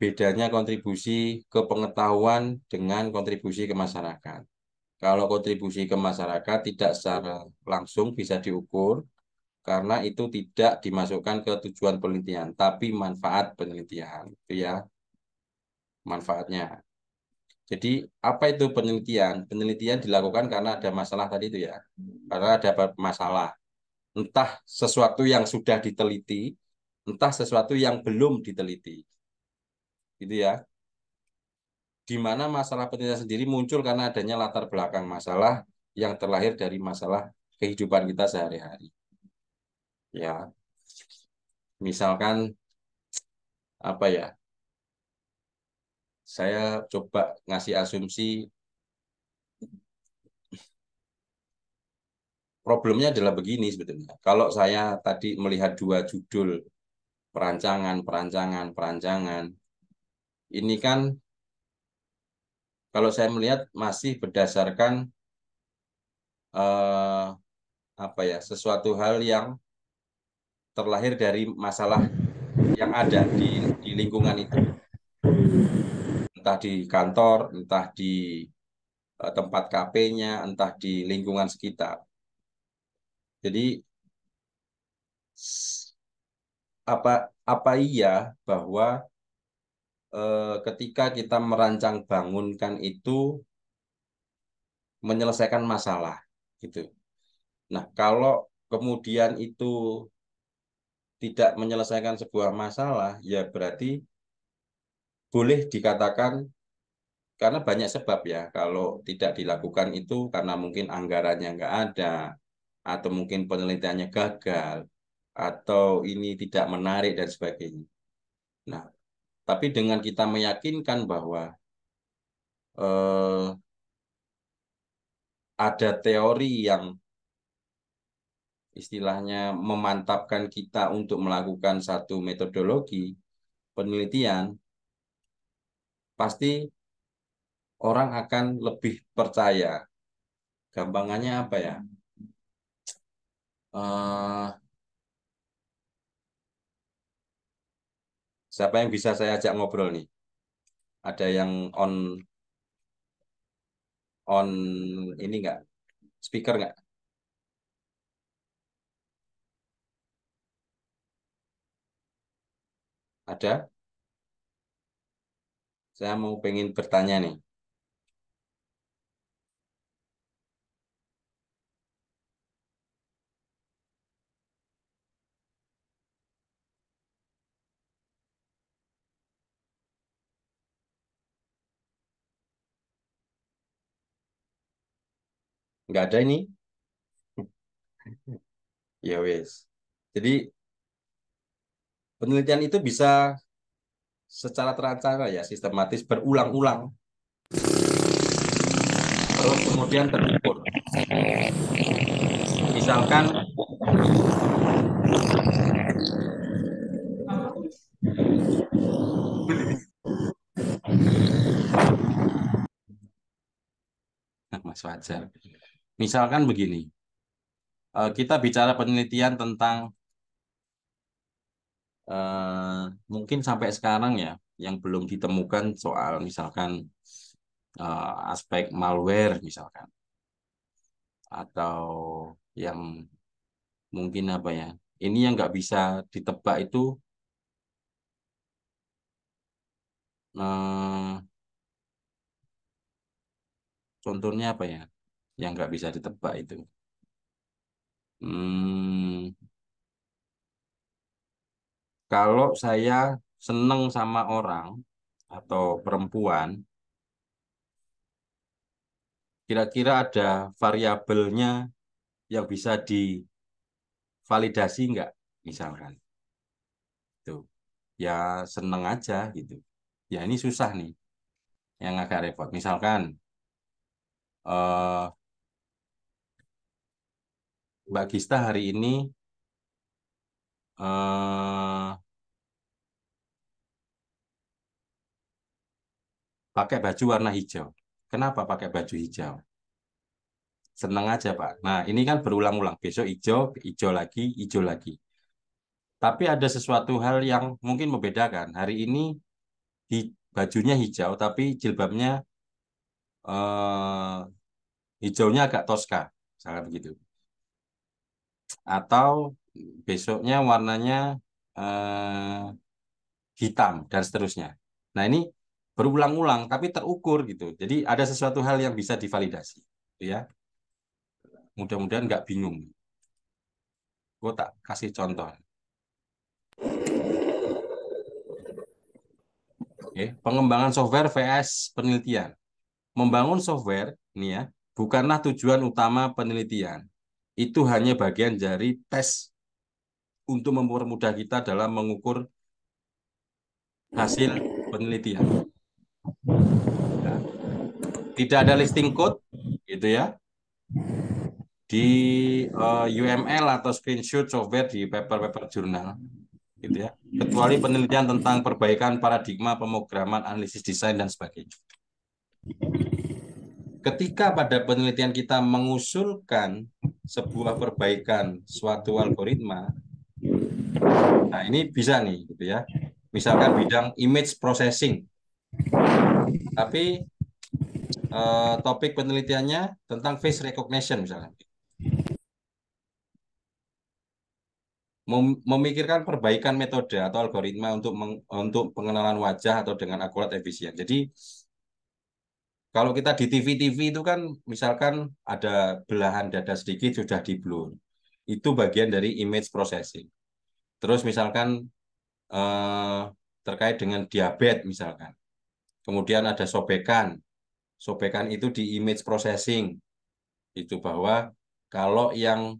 Bedanya kontribusi ke pengetahuan dengan kontribusi ke masyarakat. Kalau kontribusi ke masyarakat tidak secara langsung bisa diukur karena itu tidak dimasukkan ke tujuan penelitian, tapi manfaat penelitian. Itu ya manfaatnya. Jadi apa itu penelitian? Penelitian dilakukan karena ada masalah tadi itu ya. Karena ada masalah. Entah sesuatu yang sudah diteliti, entah sesuatu yang belum diteliti. Gitu ya di mana masalah pentingnya sendiri muncul karena adanya latar belakang masalah yang terlahir dari masalah kehidupan kita sehari-hari. Ya. Misalkan apa ya? Saya coba ngasih asumsi problemnya adalah begini sebetulnya. Kalau saya tadi melihat dua judul perancangan, perancangan, perancangan. Ini kan kalau saya melihat masih berdasarkan eh, apa ya sesuatu hal yang terlahir dari masalah yang ada di, di lingkungan itu entah di kantor entah di eh, tempat KP-nya entah di lingkungan sekitar jadi apa apa iya bahwa Eh, ketika kita merancang bangunkan itu menyelesaikan masalah gitu. Nah, kalau kemudian itu tidak menyelesaikan sebuah masalah, ya berarti boleh dikatakan karena banyak sebab ya kalau tidak dilakukan itu karena mungkin anggarannya nggak ada atau mungkin penelitiannya gagal atau ini tidak menarik dan sebagainya. Nah, tapi dengan kita meyakinkan bahwa eh, ada teori yang istilahnya memantapkan kita untuk melakukan satu metodologi penelitian, pasti orang akan lebih percaya. Gampangannya apa ya? Uh, Siapa yang bisa saya ajak ngobrol nih? Ada yang on on ini enggak? Speaker enggak? Ada? Saya mau pengen bertanya nih. nggak ada ini ya wes jadi penelitian itu bisa secara terancana ya sistematis berulang-ulang terus kemudian terukur misalkan nah, mas wajar Misalkan begini, eh, kita bicara penelitian tentang eh, mungkin sampai sekarang ya yang belum ditemukan soal misalkan eh, aspek malware misalkan atau yang mungkin apa ya ini yang nggak bisa ditebak itu contohnya apa ya yang nggak bisa ditebak itu. Hmm, kalau saya seneng sama orang atau perempuan, kira-kira ada variabelnya yang bisa divalidasi nggak, misalkan. Itu. Ya seneng aja gitu. Ya ini susah nih, yang agak repot. Misalkan, uh, Mbak Gista hari ini uh, pakai baju warna hijau. Kenapa pakai baju hijau? Seneng aja Pak. Nah ini kan berulang-ulang. Besok hijau, hijau lagi, hijau lagi. Tapi ada sesuatu hal yang mungkin membedakan. Hari ini di bajunya hijau, tapi jilbabnya uh, hijaunya agak toska, sangat begitu atau besoknya warnanya eh, hitam dan seterusnya. Nah ini berulang-ulang tapi terukur gitu. Jadi ada sesuatu hal yang bisa divalidasi, gitu ya. Mudah-mudahan nggak bingung. Gue tak kasih contoh. Oke, pengembangan software VS penelitian. Membangun software, nih ya, bukanlah tujuan utama penelitian itu hanya bagian dari tes untuk mempermudah kita dalam mengukur hasil penelitian. Nah, tidak ada listing code, gitu ya. Di uh, eh, UML atau screenshot software di paper-paper jurnal, gitu ya. Kecuali penelitian tentang perbaikan paradigma pemrograman, analisis desain dan sebagainya ketika pada penelitian kita mengusulkan sebuah perbaikan suatu algoritma, nah ini bisa nih, gitu ya. Misalkan bidang image processing, tapi eh, topik penelitiannya tentang face recognition misalnya. memikirkan perbaikan metode atau algoritma untuk untuk pengenalan wajah atau dengan akurat efisien. Jadi kalau kita di TV-TV itu kan misalkan ada belahan dada sedikit sudah di blur. Itu bagian dari image processing. Terus misalkan eh, terkait dengan diabetes misalkan. Kemudian ada sobekan. Sobekan itu di image processing. Itu bahwa kalau yang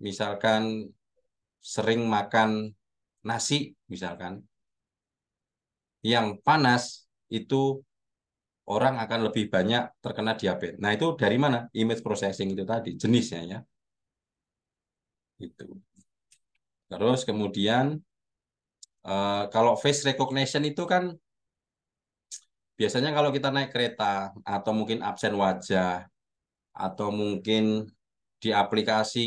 misalkan sering makan nasi misalkan yang panas itu orang akan lebih banyak terkena diabetes. Nah, itu dari mana? Image processing itu tadi, jenisnya ya. Itu. Terus kemudian eh, kalau face recognition itu kan biasanya kalau kita naik kereta atau mungkin absen wajah atau mungkin di aplikasi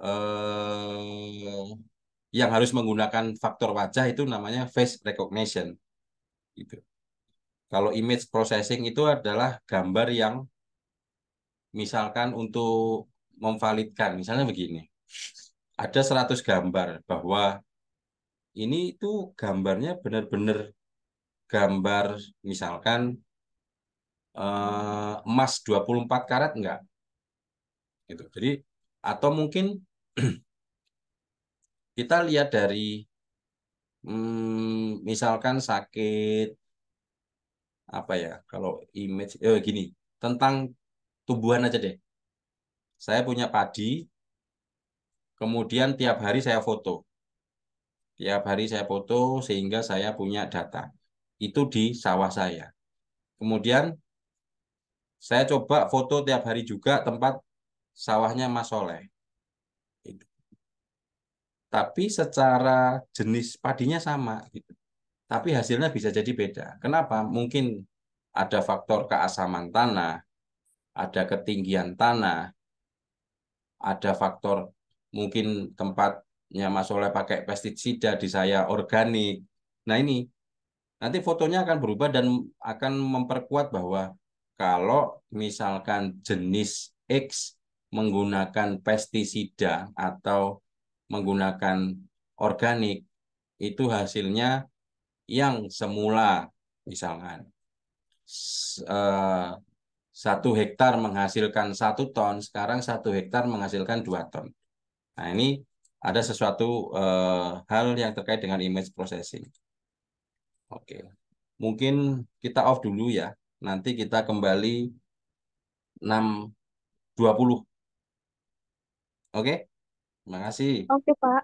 eh, yang harus menggunakan faktor wajah itu namanya face recognition. Gitu. Kalau image processing itu adalah gambar yang misalkan untuk memvalidkan, misalnya begini. Ada 100 gambar bahwa ini itu gambarnya benar-benar gambar misalkan eh, emas 24 karat enggak gitu. Jadi atau mungkin kita lihat dari hmm, misalkan sakit apa ya kalau image eh, gini tentang tumbuhan aja deh saya punya padi kemudian tiap hari saya foto tiap hari saya foto sehingga saya punya data itu di sawah saya kemudian saya coba foto tiap hari juga tempat sawahnya Mas Soleh tapi secara jenis padinya sama gitu tapi hasilnya bisa jadi beda. Kenapa? Mungkin ada faktor keasaman tanah, ada ketinggian tanah, ada faktor mungkin tempatnya Mas Oleh pakai pestisida di saya organik. Nah ini nanti fotonya akan berubah dan akan memperkuat bahwa kalau misalkan jenis X menggunakan pestisida atau menggunakan organik itu hasilnya yang semula misalkan eh, satu hektar menghasilkan satu ton, sekarang satu hektar menghasilkan dua ton. Nah ini ada sesuatu uh, hal yang terkait dengan image processing. Oke, mungkin kita off dulu ya. Nanti kita kembali dua puluh Oke, terima kasih. Oke Pak.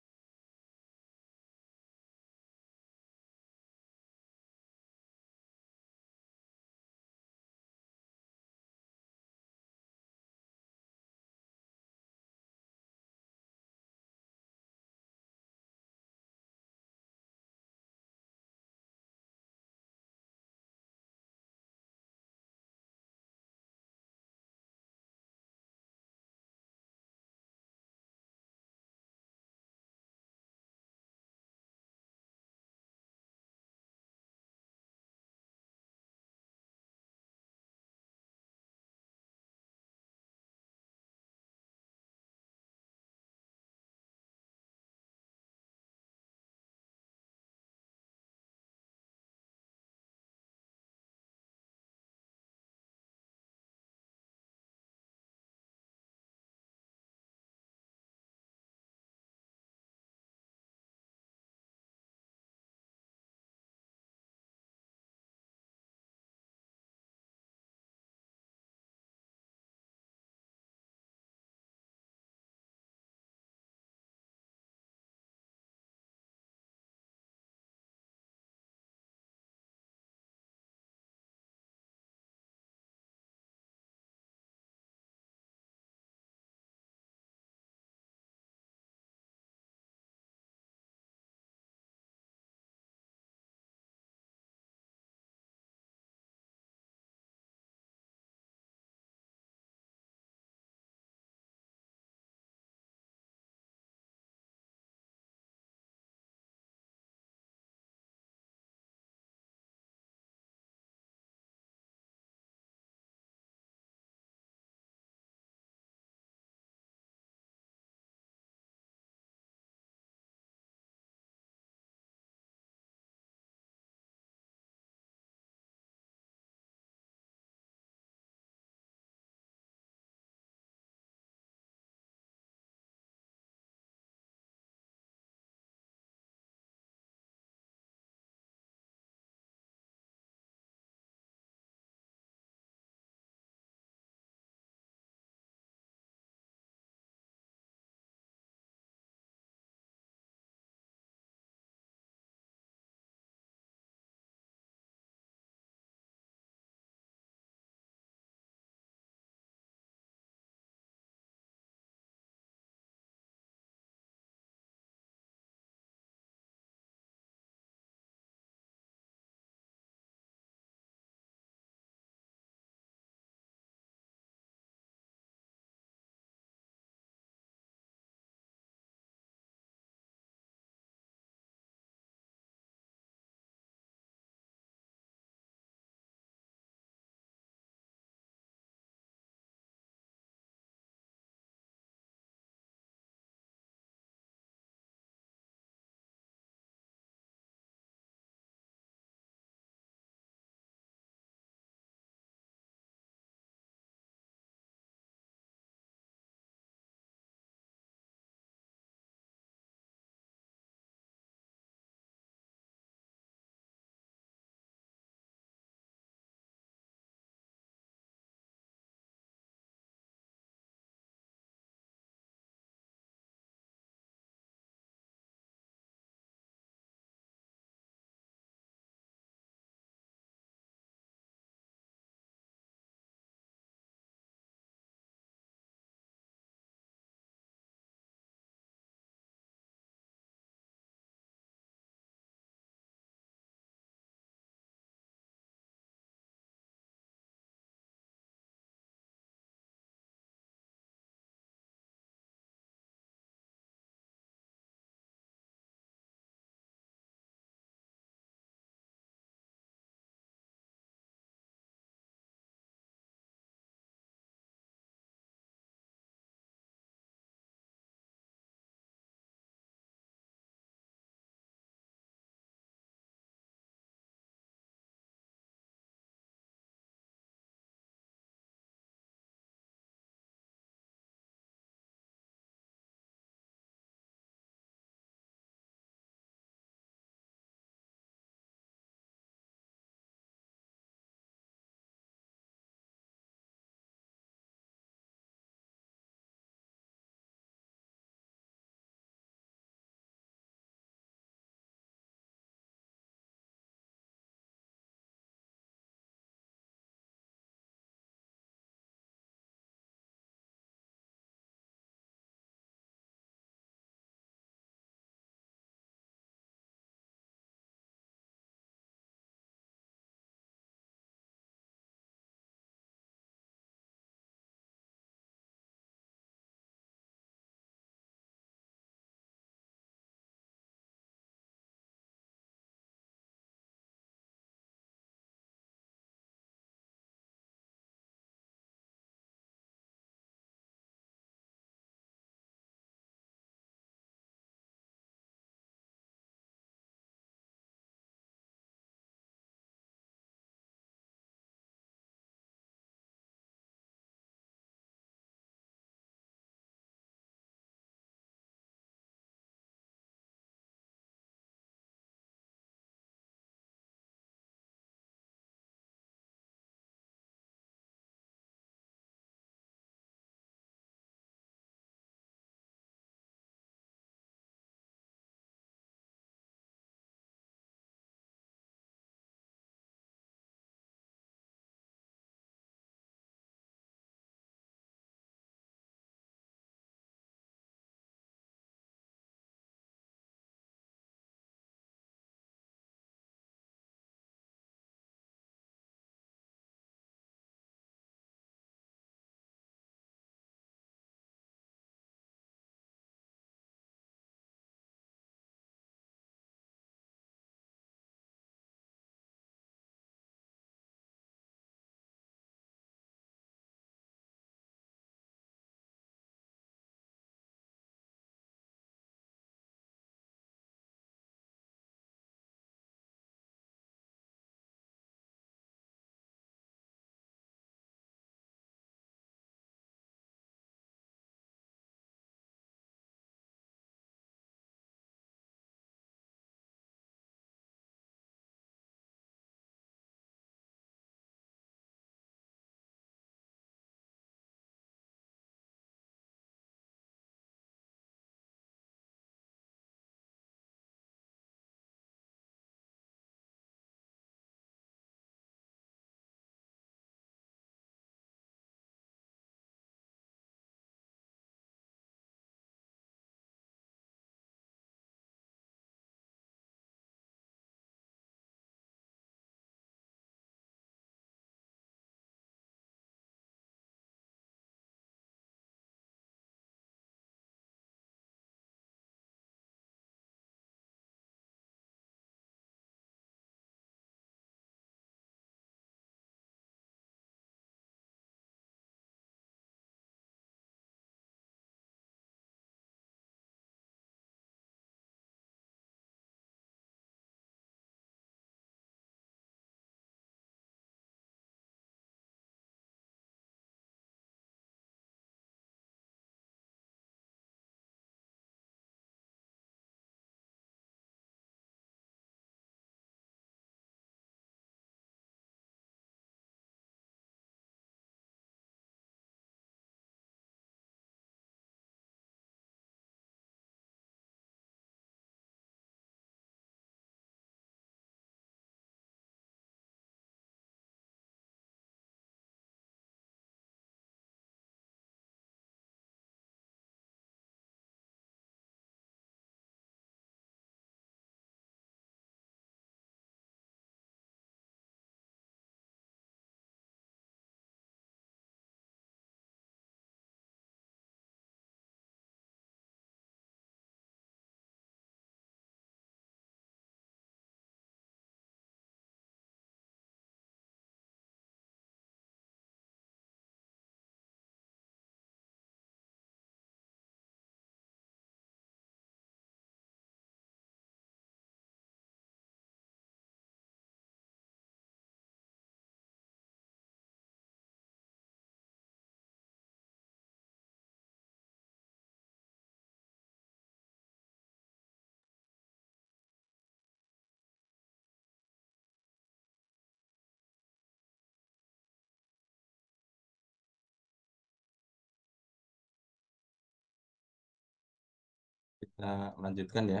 Kita lanjutkan ya.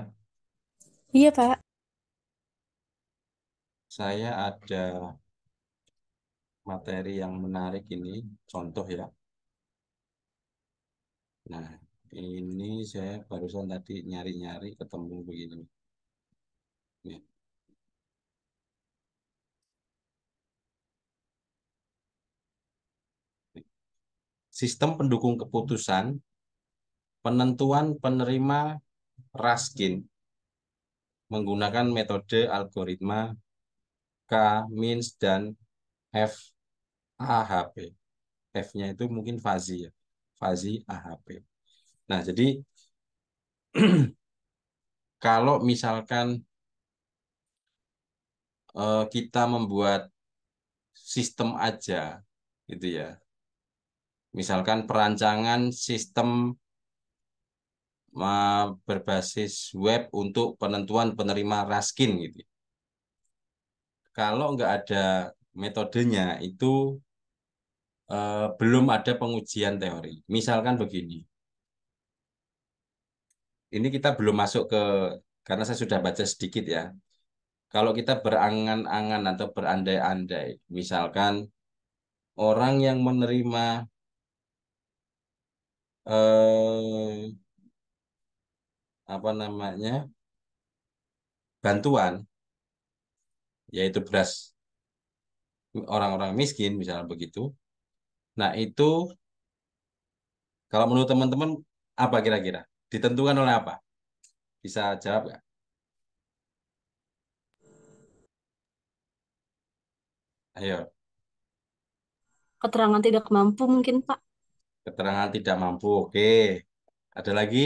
Iya, Pak. Saya ada materi yang menarik ini, contoh ya. Nah, ini saya barusan tadi nyari-nyari ketemu begini. Nih. Sistem pendukung keputusan penentuan penerima Raskin menggunakan metode algoritma K-means dan F AHP. F-nya itu mungkin fuzzy ya. Fuzzy AHP. Nah, jadi kalau misalkan uh, kita membuat sistem aja gitu ya. Misalkan perancangan sistem berbasis web untuk penentuan penerima raskin gitu. Kalau nggak ada metodenya itu eh, belum ada pengujian teori. Misalkan begini, ini kita belum masuk ke karena saya sudah baca sedikit ya. Kalau kita berangan-angan atau berandai-andai, misalkan orang yang menerima eh, apa namanya bantuan yaitu beras orang-orang miskin misalnya begitu nah itu kalau menurut teman-teman apa kira-kira ditentukan oleh apa bisa jawab nggak ayo keterangan tidak mampu mungkin pak keterangan tidak mampu oke ada lagi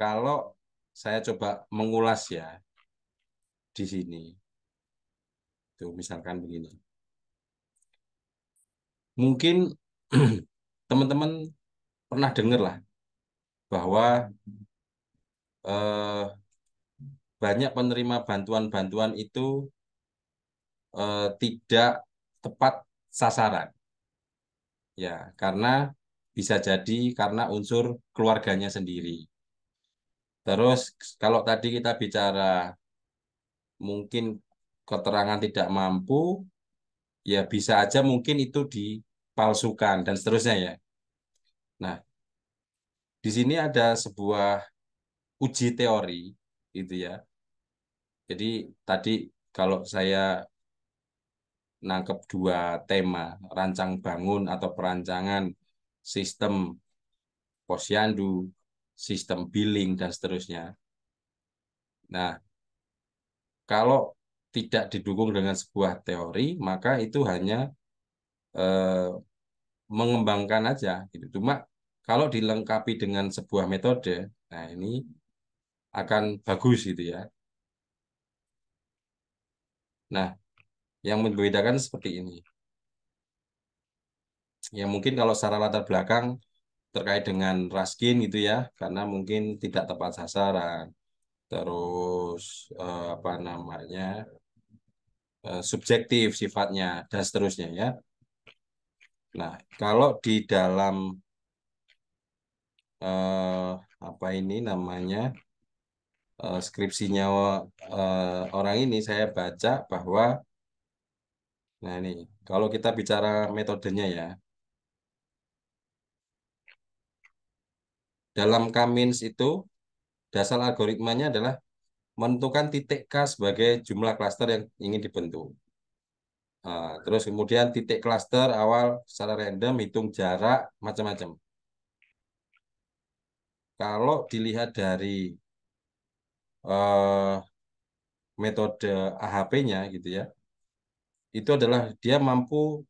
kalau saya coba mengulas ya di sini. Tuh misalkan begini. Mungkin teman-teman pernah dengar lah bahwa eh, banyak penerima bantuan-bantuan itu eh, tidak tepat sasaran. Ya, karena bisa jadi karena unsur keluarganya sendiri Terus kalau tadi kita bicara mungkin keterangan tidak mampu, ya bisa aja mungkin itu dipalsukan dan seterusnya ya. Nah, di sini ada sebuah uji teori gitu ya. Jadi tadi kalau saya nangkep dua tema, rancang bangun atau perancangan sistem posyandu sistem billing dan seterusnya. Nah, kalau tidak didukung dengan sebuah teori, maka itu hanya eh, mengembangkan aja. Gitu. Cuma kalau dilengkapi dengan sebuah metode, nah ini akan bagus gitu ya. Nah, yang membedakan seperti ini. Ya mungkin kalau secara latar belakang terkait dengan raskin gitu ya karena mungkin tidak tepat sasaran terus eh, apa namanya eh, subjektif sifatnya dan seterusnya ya nah kalau di dalam eh, apa ini namanya eh, skripsinya eh, orang ini saya baca bahwa nah ini kalau kita bicara metodenya ya dalam Kamins itu dasar algoritmanya adalah menentukan titik K sebagai jumlah klaster yang ingin dibentuk. Nah, terus kemudian titik klaster awal secara random, hitung jarak, macam-macam. Kalau dilihat dari uh, metode AHP-nya gitu ya, itu adalah dia mampu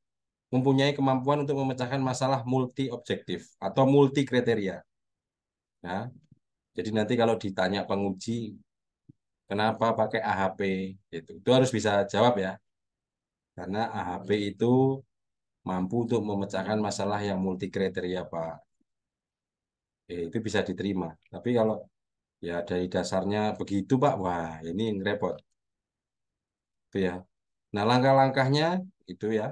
mempunyai kemampuan untuk memecahkan masalah multi objektif atau multi kriteria ya jadi nanti kalau ditanya penguji kenapa pakai AHP itu, itu harus bisa jawab ya. Karena AHP itu mampu untuk memecahkan masalah yang multi kriteria Pak. Eh, itu bisa diterima. Tapi kalau ya dari dasarnya begitu Pak, wah ini repot. Itu ya. Nah langkah-langkahnya itu ya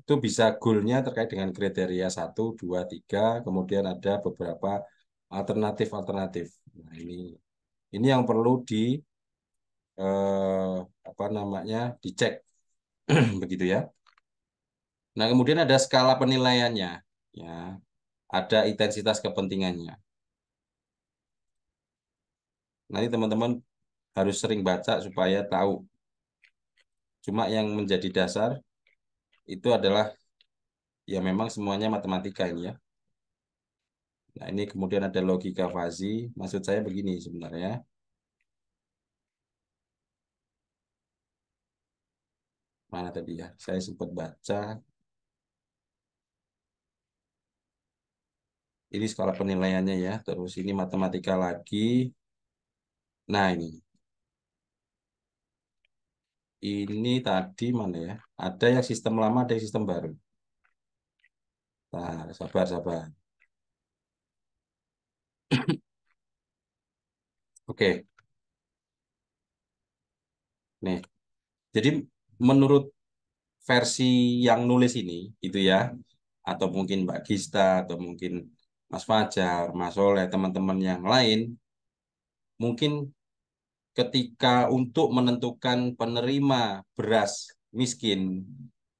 itu bisa goalnya terkait dengan kriteria 1, 2, 3, kemudian ada beberapa alternatif-alternatif. Nah, ini ini yang perlu di eh, apa namanya dicek begitu ya. Nah, kemudian ada skala penilaiannya ya. Ada intensitas kepentingannya. Nanti teman-teman harus sering baca supaya tahu. Cuma yang menjadi dasar itu adalah ya memang semuanya matematika ini ya. Nah ini kemudian ada logika fazi, maksud saya begini sebenarnya. Mana tadi ya, saya sempat baca. Ini skala penilaiannya ya, terus ini matematika lagi. Nah ini, ini tadi mana ya? Ada yang sistem lama, ada yang sistem baru. Nah, sabar, sabar. Oke. Nih. Jadi menurut versi yang nulis ini itu ya atau mungkin Mbak Gista atau mungkin Mas Fajar, Mas Oleh, teman-teman yang lain mungkin ketika untuk menentukan penerima beras miskin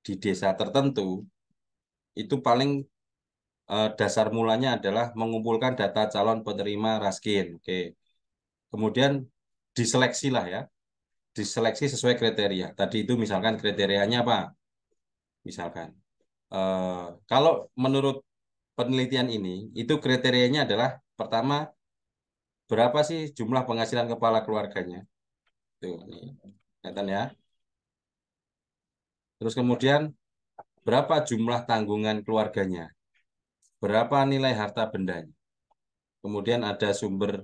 di desa tertentu itu paling eh, dasar mulanya adalah mengumpulkan data calon penerima raskin. Oke. Kemudian diseleksi lah ya. Diseleksi sesuai kriteria. Tadi itu misalkan kriterianya apa? Misalkan eh, kalau menurut penelitian ini itu kriterianya adalah pertama berapa sih jumlah penghasilan kepala keluarganya? Tuh, Kelihatan ya. Terus kemudian berapa jumlah tanggungan keluarganya? Berapa nilai harta bendanya? Kemudian ada sumber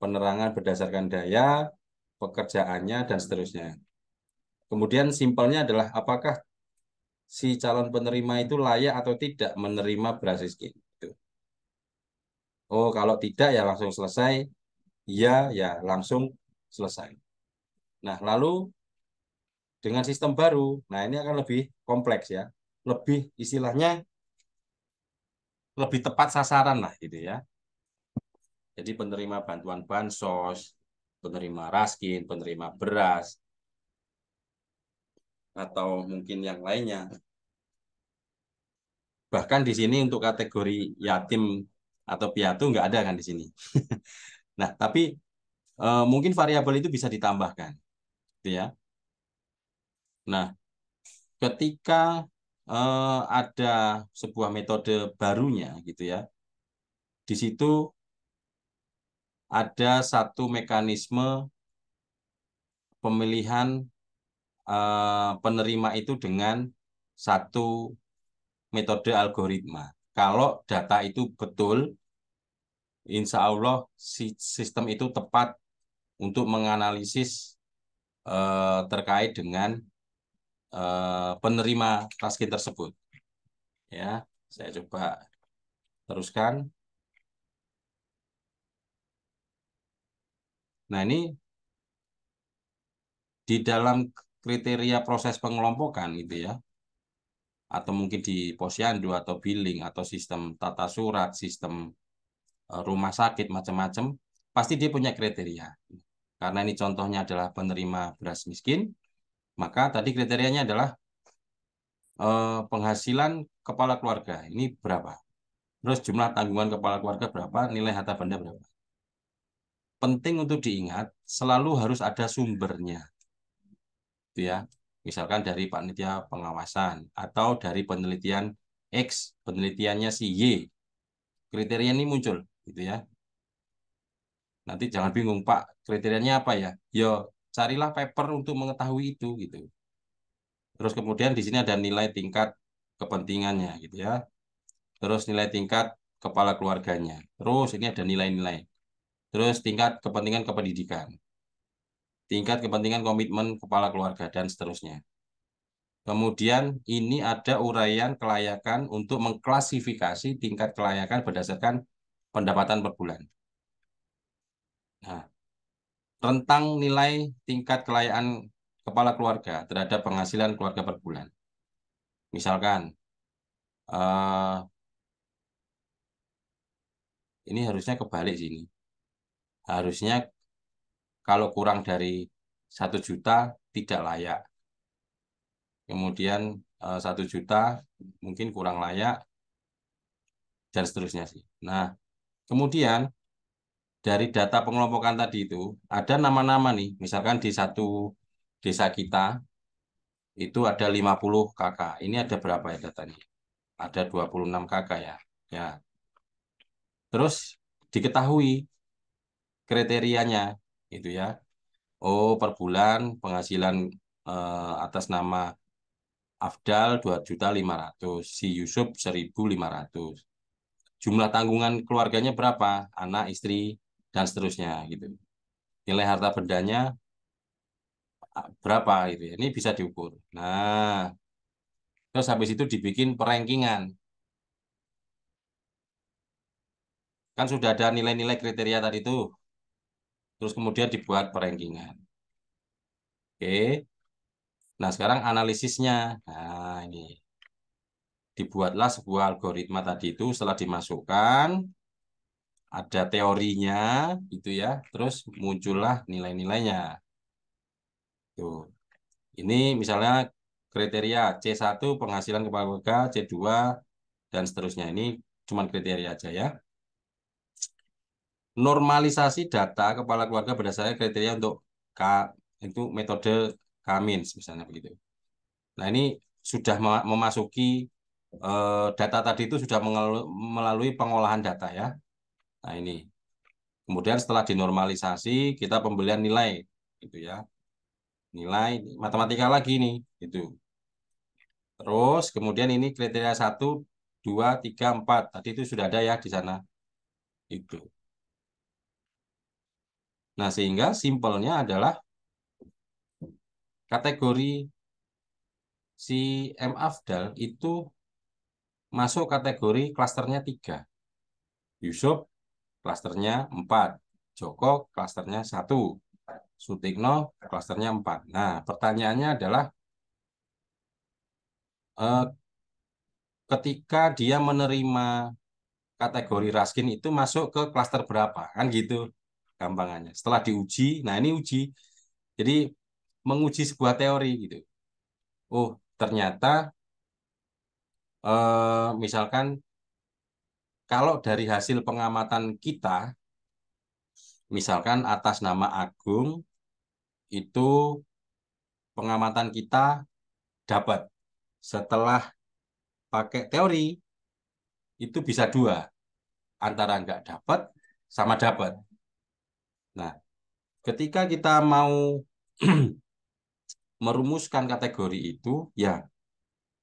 penerangan berdasarkan daya, pekerjaannya dan seterusnya. Kemudian simpelnya adalah apakah si calon penerima itu layak atau tidak menerima beras miskin. Oh, kalau tidak ya langsung selesai. Iya, ya langsung selesai. Nah, lalu dengan sistem baru, nah ini akan lebih kompleks ya. Lebih istilahnya lebih tepat sasaran lah gitu ya. Jadi penerima bantuan bansos, penerima raskin, penerima beras, atau mungkin yang lainnya. Bahkan di sini untuk kategori yatim atau piatu nggak ada kan di sini. nah, tapi e, mungkin variabel itu bisa ditambahkan. Gitu ya. Nah, ketika e, ada sebuah metode barunya gitu ya. Di situ ada satu mekanisme pemilihan e, penerima itu dengan satu metode algoritma kalau data itu betul, insya Allah sistem itu tepat untuk menganalisis eh, terkait dengan eh, penerima taskin tersebut. Ya, saya coba teruskan. Nah, ini di dalam kriteria proses pengelompokan gitu ya atau mungkin di posyandu atau billing atau sistem tata surat, sistem e, rumah sakit macam-macam, pasti dia punya kriteria. Karena ini contohnya adalah penerima beras miskin, maka tadi kriterianya adalah e, penghasilan kepala keluarga. Ini berapa? Terus jumlah tanggungan kepala keluarga berapa? Nilai harta benda berapa? Penting untuk diingat, selalu harus ada sumbernya. Gitu ya, misalkan dari panitia pengawasan atau dari penelitian X, penelitiannya si Y. Kriteria ini muncul, gitu ya. Nanti jangan bingung, Pak, kriterianya apa ya? Yo, ya, carilah paper untuk mengetahui itu, gitu. Terus kemudian di sini ada nilai tingkat kepentingannya, gitu ya. Terus nilai tingkat kepala keluarganya. Terus ini ada nilai-nilai. Terus tingkat kepentingan kependidikan tingkat kepentingan komitmen kepala keluarga, dan seterusnya. Kemudian ini ada uraian kelayakan untuk mengklasifikasi tingkat kelayakan berdasarkan pendapatan per bulan. Nah, rentang nilai tingkat kelayakan kepala keluarga terhadap penghasilan keluarga per bulan. Misalkan, uh, ini harusnya kebalik sini. Harusnya kalau kurang dari satu juta tidak layak. Kemudian eh, satu juta mungkin kurang layak dan seterusnya sih. Nah, kemudian dari data pengelompokan tadi itu ada nama-nama nih, misalkan di satu desa kita itu ada 50 KK. Ini ada berapa ya datanya? Ada 26 KK ya. Ya. Terus diketahui kriterianya gitu ya oh per bulan penghasilan eh, atas nama Afdal 2.500 si Yusuf 1.500 jumlah tanggungan keluarganya berapa anak istri dan seterusnya gitu nilai harta bendanya berapa gitu ya? ini bisa diukur nah terus habis itu dibikin perengkingan kan sudah ada nilai-nilai kriteria tadi tuh Terus kemudian dibuat perengkingan. Oke. Nah, sekarang analisisnya. Nah, ini. Dibuatlah sebuah algoritma tadi itu setelah dimasukkan, ada teorinya, gitu ya. Terus muncullah nilai-nilainya. Tuh. Ini misalnya kriteria C1 penghasilan kepala keluarga, C2, dan seterusnya. Ini cuman kriteria aja ya normalisasi data kepala keluarga berdasarkan kriteria untuk K itu metode k misalnya begitu. Nah, ini sudah memasuki eh, data tadi itu sudah melalui pengolahan data ya. Nah, ini. Kemudian setelah dinormalisasi, kita pembelian nilai gitu ya. Nilai matematika lagi nih itu. Terus kemudian ini kriteria satu dua tiga empat Tadi itu sudah ada ya di sana. Itu. Nah, sehingga simpelnya adalah kategori si M Afdal itu masuk kategori klasternya 3. Yusuf klasternya 4. Joko klasternya 1. Sutikno klasternya 4. Nah, pertanyaannya adalah eh, ketika dia menerima kategori raskin itu masuk ke klaster berapa? Kan gitu gampangannya. Setelah diuji, nah ini uji. Jadi menguji sebuah teori gitu. Oh, ternyata eh, misalkan kalau dari hasil pengamatan kita misalkan atas nama Agung itu pengamatan kita dapat setelah pakai teori itu bisa dua antara nggak dapat sama dapat Nah, ketika kita mau merumuskan kategori itu, ya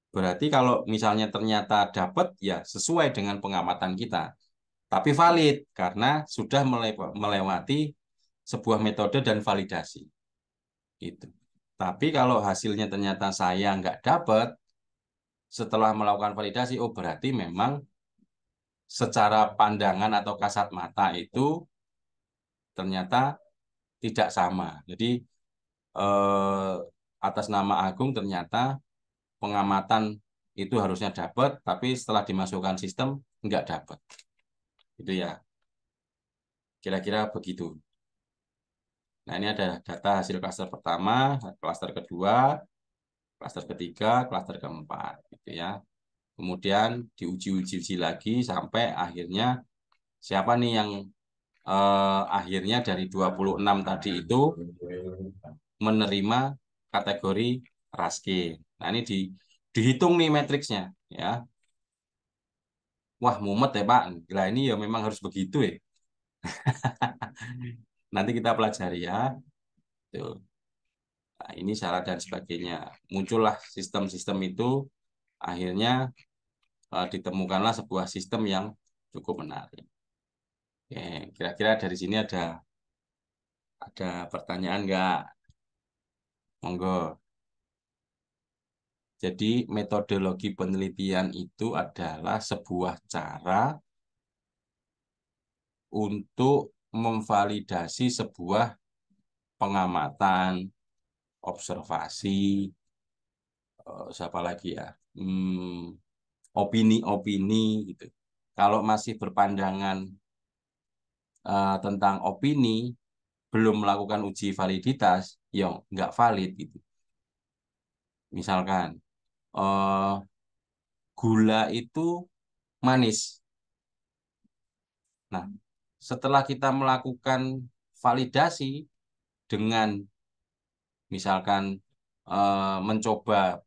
berarti kalau misalnya ternyata dapat, ya sesuai dengan pengamatan kita. Tapi valid, karena sudah melewati sebuah metode dan validasi. itu Tapi kalau hasilnya ternyata saya nggak dapat, setelah melakukan validasi, oh berarti memang secara pandangan atau kasat mata itu ternyata tidak sama. Jadi eh, atas nama agung ternyata pengamatan itu harusnya dapat, tapi setelah dimasukkan sistem nggak dapat. Itu ya. Kira-kira begitu. Nah, ini ada data hasil klaster pertama, klaster kedua, klaster ketiga, klaster keempat, gitu ya. Kemudian diuji-uji lagi sampai akhirnya siapa nih yang eh, akhirnya dari 26 tadi itu menerima kategori Raskin. Nah ini di, dihitung nih matriksnya ya. Wah mumet ya Pak. Gila ini ya memang harus begitu ya. Nanti kita pelajari ya. Tuh. Nah, ini syarat dan sebagainya. Muncullah sistem-sistem itu akhirnya eh, ditemukanlah sebuah sistem yang cukup menarik. Oke, kira-kira dari sini ada ada pertanyaan nggak? Monggo. Jadi metodologi penelitian itu adalah sebuah cara untuk memvalidasi sebuah pengamatan, observasi, eh, siapa lagi ya, hmm, opini-opini hmm, gitu. Kalau masih berpandangan uh, tentang opini belum melakukan uji validitas, yang nggak valid gitu. Misalkan uh, gula itu manis. Nah, setelah kita melakukan validasi dengan misalkan uh, mencoba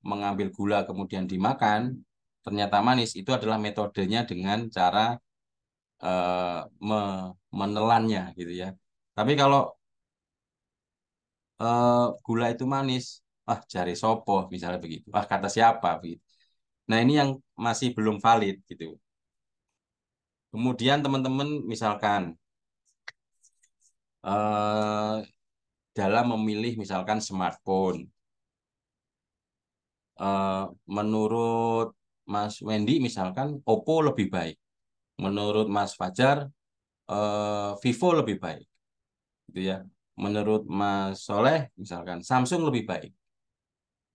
mengambil gula kemudian dimakan ternyata manis itu adalah metodenya dengan cara uh, menelannya gitu ya. Tapi kalau uh, gula itu manis, ah cari sopo misalnya begitu, ah kata siapa begitu. Nah ini yang masih belum valid gitu. Kemudian teman-teman misalkan uh, dalam memilih misalkan smartphone, menurut Mas Wendy misalkan Oppo lebih baik. Menurut Mas Fajar, eh, Vivo lebih baik, gitu ya. Menurut Mas Soleh, misalkan Samsung lebih baik.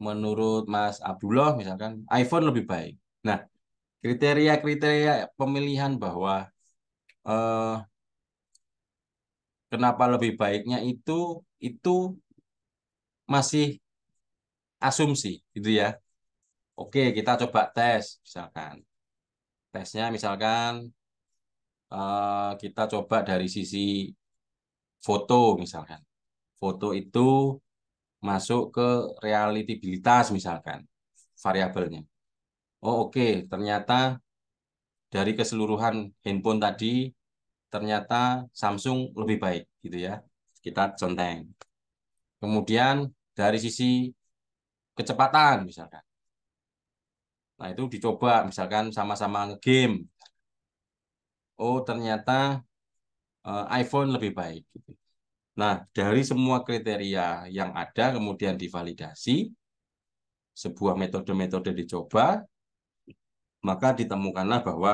Menurut Mas Abdullah, misalkan iPhone lebih baik. Nah, kriteria-kriteria pemilihan bahwa eh, kenapa lebih baiknya itu itu masih asumsi, gitu ya. Oke, kita coba tes misalkan tesnya misalkan uh, kita coba dari sisi foto misalkan. Foto itu masuk ke realitibilitas misalkan variabelnya. Oh oke, okay. ternyata dari keseluruhan handphone tadi ternyata Samsung lebih baik gitu ya. Kita conteng. Kemudian dari sisi kecepatan misalkan. Nah, itu dicoba misalkan sama-sama game. Oh, ternyata uh, iPhone lebih baik gitu. Nah, dari semua kriteria yang ada kemudian divalidasi sebuah metode-metode dicoba, maka ditemukanlah bahwa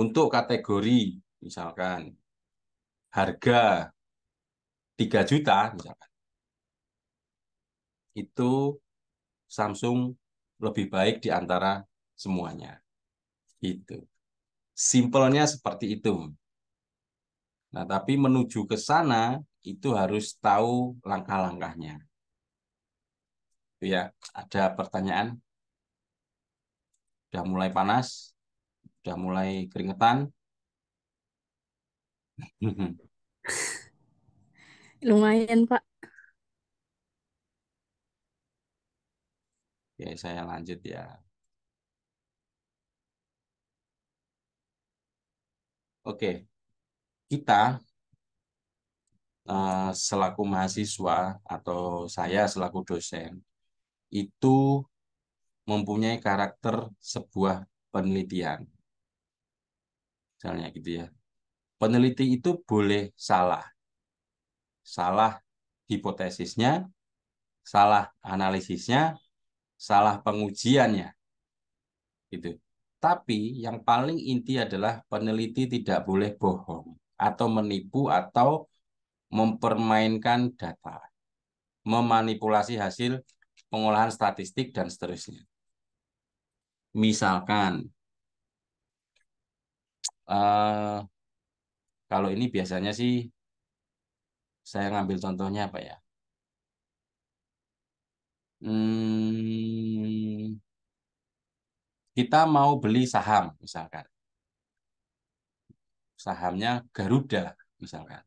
untuk kategori misalkan harga 3 juta misalkan itu Samsung lebih baik di antara semuanya. Itu. Simpelnya seperti itu. Nah, tapi menuju ke sana itu harus tahu langkah-langkahnya. Ya, ada pertanyaan? Sudah mulai panas? Sudah mulai keringetan? Lumayan, Pak. Oke, ya, saya lanjut ya. Oke, kita eh, selaku mahasiswa atau saya selaku dosen itu mempunyai karakter sebuah penelitian. Misalnya gitu ya. Peneliti itu boleh salah. Salah hipotesisnya, salah analisisnya, salah pengujiannya. Gitu. Tapi yang paling inti adalah peneliti tidak boleh bohong atau menipu atau mempermainkan data, memanipulasi hasil pengolahan statistik dan seterusnya. Misalkan uh, kalau ini biasanya sih saya ngambil contohnya apa ya? Hmm, kita mau beli saham misalkan. Sahamnya Garuda misalkan.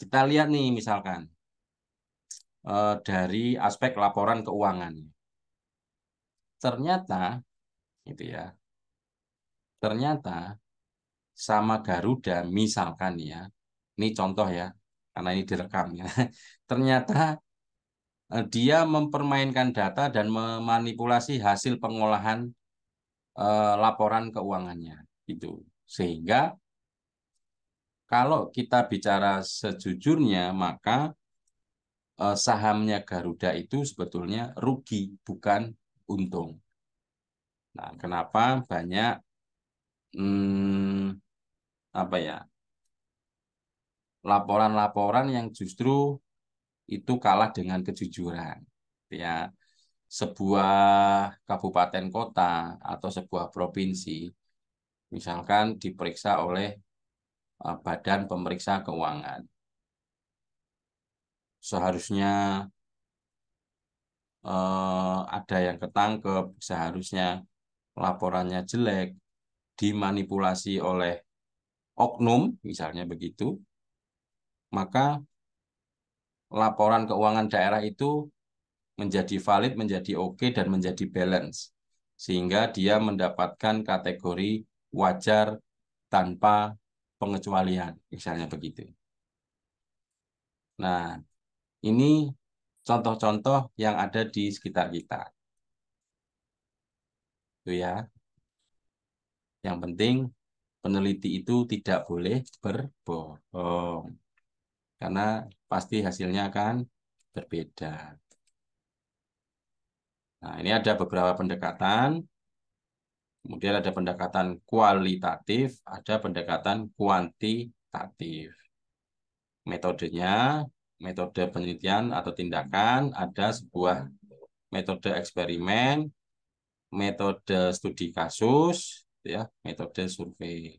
Kita lihat nih misalkan eh, dari aspek laporan keuangan. Ternyata gitu ya. Ternyata sama Garuda misalkan ya. Ini contoh ya, karena ini direkam ya. Ternyata Eh, dia mempermainkan data dan memanipulasi hasil pengolahan eh, laporan keuangannya itu sehingga kalau kita bicara sejujurnya maka eh, sahamnya Garuda itu sebetulnya rugi bukan untung nah kenapa banyak hmm, apa ya laporan-laporan yang justru itu kalah dengan kejujuran. Ya, sebuah kabupaten kota atau sebuah provinsi, misalkan diperiksa oleh eh, Badan Pemeriksa Keuangan. Seharusnya eh, ada yang ketangkep, seharusnya laporannya jelek, dimanipulasi oleh oknum, misalnya begitu, maka laporan keuangan daerah itu menjadi valid, menjadi oke, okay, dan menjadi balance. Sehingga dia mendapatkan kategori wajar tanpa pengecualian, misalnya begitu. Nah, ini contoh-contoh yang ada di sekitar kita. Itu ya. Yang penting peneliti itu tidak boleh berbohong karena pasti hasilnya akan berbeda. Nah, ini ada beberapa pendekatan. Kemudian ada pendekatan kualitatif, ada pendekatan kuantitatif. Metodenya, metode penelitian atau tindakan, ada sebuah metode eksperimen, metode studi kasus, ya, metode survei.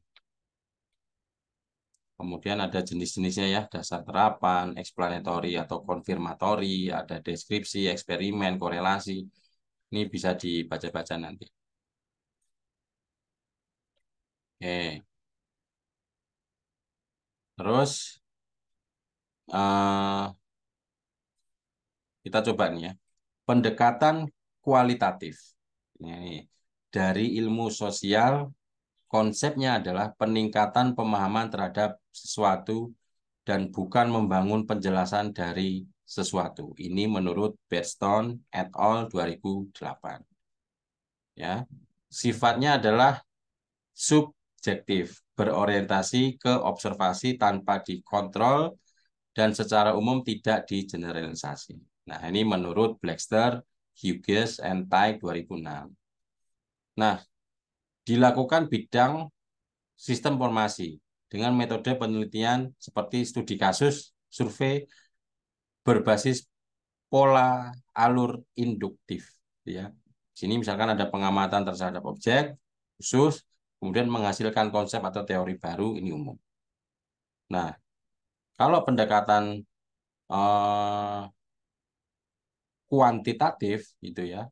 Kemudian ada jenis-jenisnya ya, dasar terapan, explanatory atau konfirmatori, ada deskripsi, eksperimen, korelasi. Ini bisa dibaca-baca nanti. Oke. Terus uh, kita coba nih ya. Pendekatan kualitatif. Ini dari ilmu sosial konsepnya adalah peningkatan pemahaman terhadap sesuatu dan bukan membangun penjelasan dari sesuatu. Ini menurut Beston et al. 2008. Ya, sifatnya adalah subjektif, berorientasi ke observasi tanpa dikontrol dan secara umum tidak digeneralisasi. Nah, ini menurut Blackster, Hughes, and Tyke 2006. Nah, dilakukan bidang sistem formasi dengan metode penelitian seperti studi kasus, survei berbasis pola alur induktif ya. Sini misalkan ada pengamatan terhadap objek khusus kemudian menghasilkan konsep atau teori baru ini umum. Nah, kalau pendekatan eh, kuantitatif itu ya,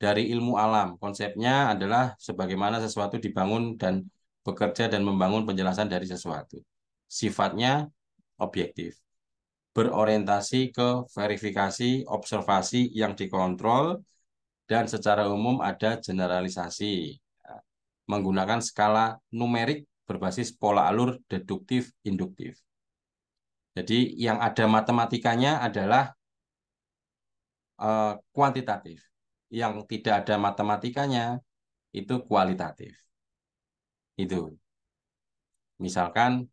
dari ilmu alam. Konsepnya adalah sebagaimana sesuatu dibangun dan bekerja dan membangun penjelasan dari sesuatu. Sifatnya objektif. Berorientasi ke verifikasi, observasi yang dikontrol, dan secara umum ada generalisasi. Menggunakan skala numerik berbasis pola alur deduktif induktif. Jadi yang ada matematikanya adalah uh, kuantitatif yang tidak ada matematikanya itu kualitatif. Itu. Misalkan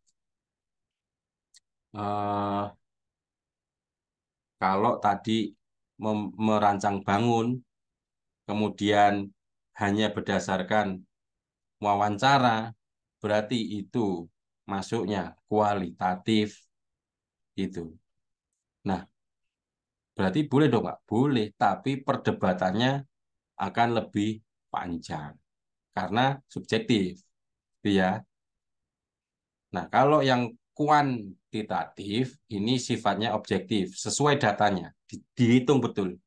eh, kalau tadi merancang bangun kemudian hanya berdasarkan wawancara berarti itu masuknya kualitatif itu. Nah, Berarti boleh dong, Pak? Boleh, tapi perdebatannya akan lebih panjang karena subjektif. Gitu ya. Nah, kalau yang kuantitatif ini sifatnya objektif, sesuai datanya, di dihitung betul.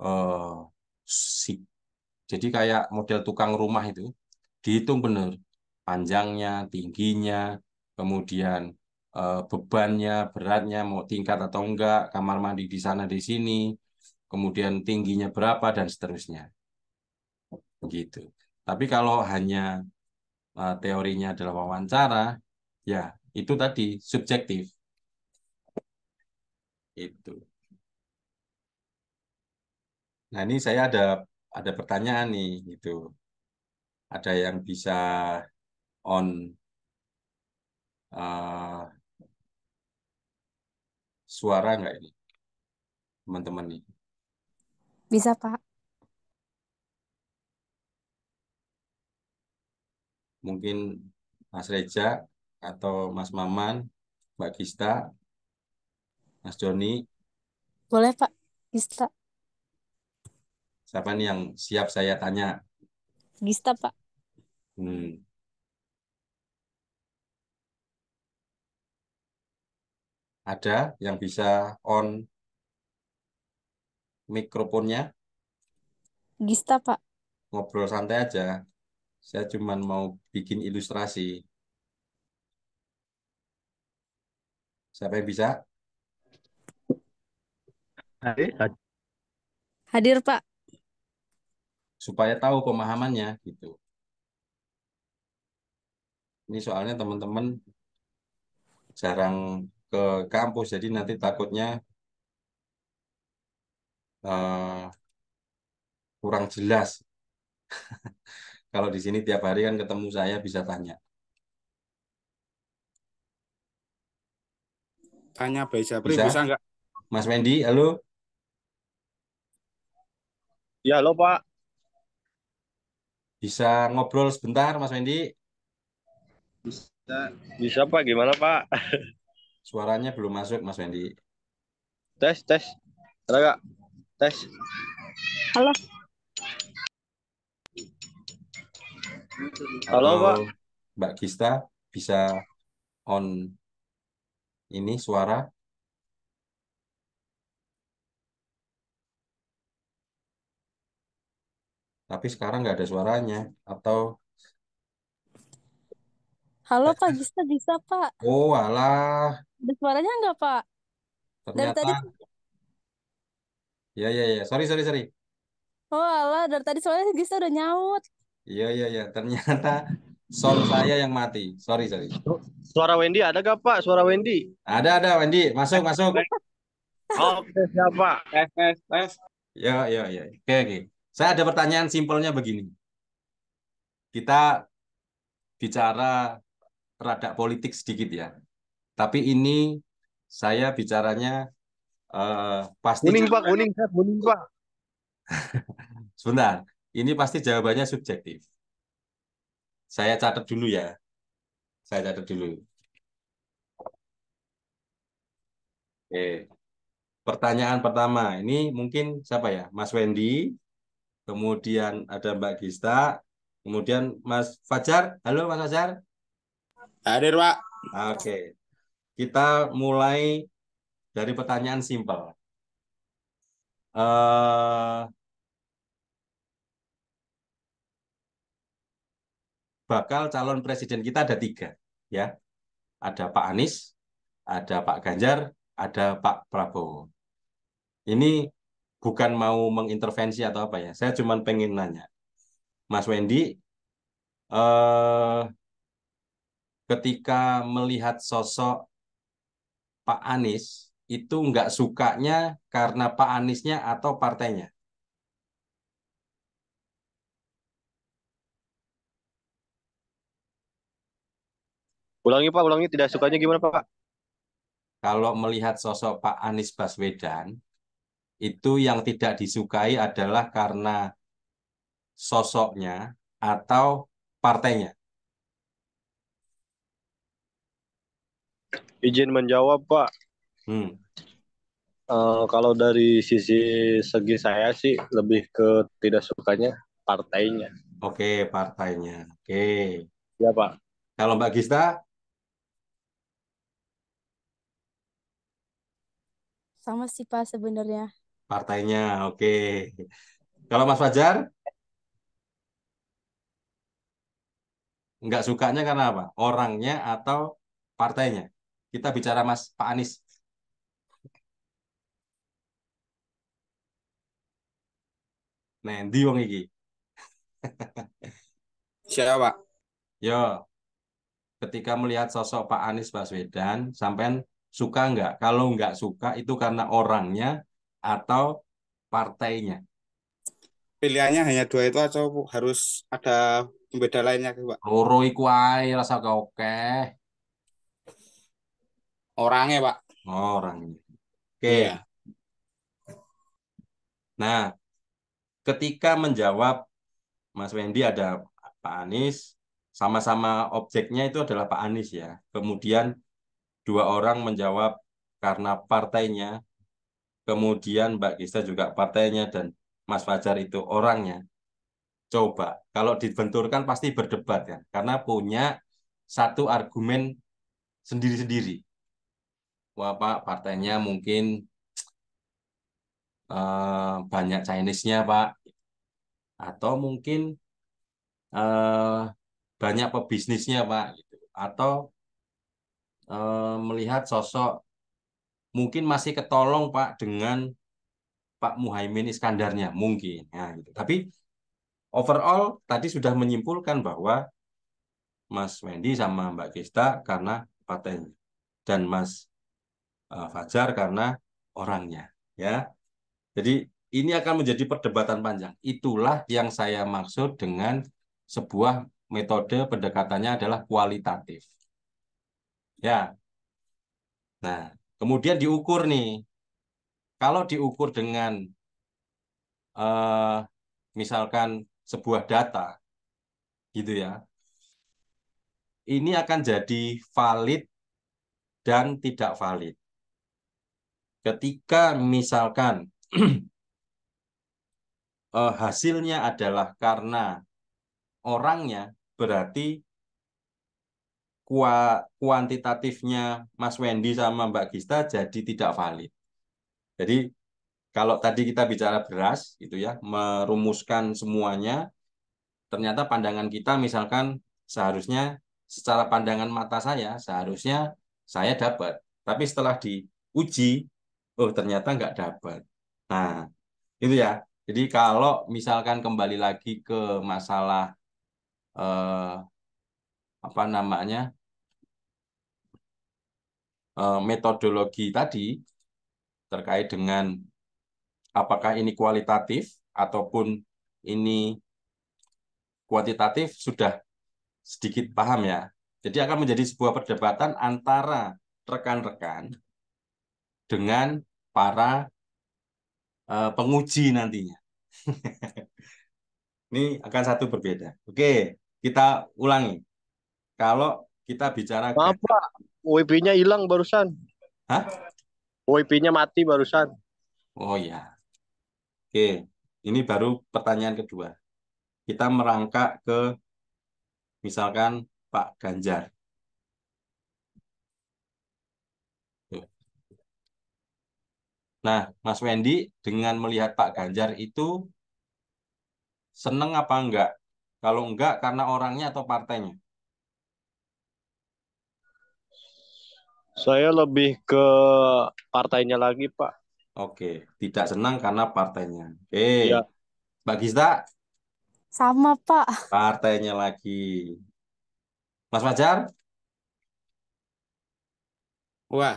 Uh, si jadi kayak model tukang rumah itu dihitung benar panjangnya, tingginya, kemudian Eh, bebannya, beratnya, mau tingkat atau enggak, kamar mandi di sana di sini, kemudian tingginya berapa dan seterusnya. Begitu. Tapi kalau hanya eh, teorinya adalah wawancara, ya itu tadi subjektif. Itu. Nah, ini saya ada ada pertanyaan nih gitu. Ada yang bisa on uh, suara nggak ini teman-teman nih? Bisa Pak. Mungkin Mas Reja atau Mas Maman, Mbak Kista, Mas Joni. Boleh Pak, Kista. Siapa nih yang siap saya tanya? Gista Pak. Hmm. Ada yang bisa on mikrofonnya? Gista, Pak. Ngobrol santai aja. Saya cuma mau bikin ilustrasi. Siapa yang bisa? Hadir, Hadir Pak. Supaya tahu pemahamannya gitu. Ini soalnya teman-teman jarang ke kampus jadi nanti takutnya uh, kurang jelas kalau di sini tiap hari kan ketemu saya bisa tanya tanya bisa, bisa nggak Mas Mendi halo ya halo Pak bisa ngobrol sebentar Mas Mendi bisa bisa Pak gimana Pak Suaranya belum masuk, Mas Wendy. Tes, tes. Raga, Tes. Halo. Halo, Pak. Mbak Gista, bisa on ini suara? Tapi sekarang nggak ada suaranya. Atau Halo eh. Pak Gista bisa Pak. Oh alah, ada suaranya enggak, Pak? Ternyata. Dari tadi. Ya ya ya, sorry sorry sorry. Oh Allah, dari tadi soalnya gisa udah nyaut. Iya iya iya, ternyata sound saya yang mati. Sorry sorry. Suara Wendy ada gak Pak? Suara Wendy? Ada ada Wendy, masuk masuk. Oke siapa Tes tes tes. Ya ya ya. Oke oke. Saya ada pertanyaan simpelnya begini. Kita bicara rada politik sedikit ya. Tapi ini saya bicaranya uh, pasti kuning Pak, kuning Pak, kuning Pak. Sebentar, ini pasti jawabannya subjektif. Saya catat dulu ya. Saya catat dulu. Oke. Pertanyaan pertama, ini mungkin siapa ya? Mas Wendy, kemudian ada Mbak Gista, kemudian Mas Fajar. Halo Mas Fajar. Hadir Pak. Oke. Kita mulai dari pertanyaan simpel. Uh, bakal calon presiden kita ada tiga, ya. Ada Pak Anies, ada Pak Ganjar, ada Pak Prabowo. Ini bukan mau mengintervensi atau apa ya. Saya cuma pengen nanya, Mas Wendy, eh, ketika melihat sosok Pak Anies itu nggak sukanya karena Pak Aniesnya atau partainya? Ulangi Pak, ulangi tidak sukanya gimana Pak? Kalau melihat sosok Pak Anies Baswedan, itu yang tidak disukai adalah karena sosoknya atau partainya. Izin menjawab Pak. Hmm. Uh, kalau dari sisi segi saya sih lebih ke tidak sukanya partainya. Oke, okay, partainya. Oke. Okay. Ya Pak. Kalau Mbak Gista? Sama sih Pak sebenarnya. Partainya, oke. Okay. Kalau Mas Fajar? Nggak sukanya karena apa? Orangnya atau partainya? Kita bicara Mas Pak Anies. Nendi nah, wong iki. Siapa, Pak? Yo. Ketika melihat sosok Pak Anies Baswedan, sampean suka nggak? Kalau nggak suka itu karena orangnya atau partainya? Pilihannya hanya dua itu atau harus ada pembeda lainnya, Pak? Loro iku ae rasa oke. Orangnya, Pak. Oh, orangnya. Oke. Okay. Iya. Nah, ketika menjawab Mas Wendy ada Pak Anies, sama-sama objeknya itu adalah Pak Anies ya. Kemudian dua orang menjawab karena partainya, kemudian Mbak Gista juga partainya dan Mas Fajar itu orangnya. Coba, kalau dibenturkan pasti berdebat ya, karena punya satu argumen sendiri-sendiri apa Pak partainya mungkin uh, banyak Chinese-nya Pak atau mungkin uh, banyak pebisnisnya Pak gitu. atau uh, melihat sosok mungkin masih ketolong Pak dengan Pak Muhaimin Iskandarnya mungkin ya gitu. tapi overall tadi sudah menyimpulkan bahwa Mas Wendy sama Mbak Gesta karena partainya dan Mas Eh, fajar karena orangnya ya. Jadi ini akan menjadi perdebatan panjang. Itulah yang saya maksud dengan sebuah metode pendekatannya adalah kualitatif. Ya. Nah, kemudian diukur nih. Kalau diukur dengan uh, misalkan sebuah data gitu ya. Ini akan jadi valid dan tidak valid ketika misalkan eh, hasilnya adalah karena orangnya berarti kuantitatifnya Mas Wendy sama Mbak Gista jadi tidak valid. Jadi kalau tadi kita bicara beras gitu ya, merumuskan semuanya, ternyata pandangan kita misalkan seharusnya secara pandangan mata saya seharusnya saya dapat, tapi setelah diuji oh ternyata nggak dapat. Nah, itu ya. Jadi kalau misalkan kembali lagi ke masalah eh, apa namanya eh, metodologi tadi terkait dengan apakah ini kualitatif ataupun ini kuantitatif sudah sedikit paham ya. Jadi akan menjadi sebuah perdebatan antara rekan-rekan dengan para uh, penguji nantinya. Ini akan satu berbeda. Oke, kita ulangi. Kalau kita bicara Apa? wp nya hilang barusan. Hah? wp nya mati barusan. Oh ya. Oke, ini baru pertanyaan kedua. Kita merangkak ke misalkan Pak Ganjar. Nah, Mas Wendy dengan melihat Pak Ganjar itu seneng apa enggak? Kalau enggak, karena orangnya atau partainya? Saya lebih ke partainya lagi, Pak. Oke, tidak senang karena partainya. Oke, ya. Mbak Gista? Sama, Pak. Partainya lagi. Mas Fajar? Wah,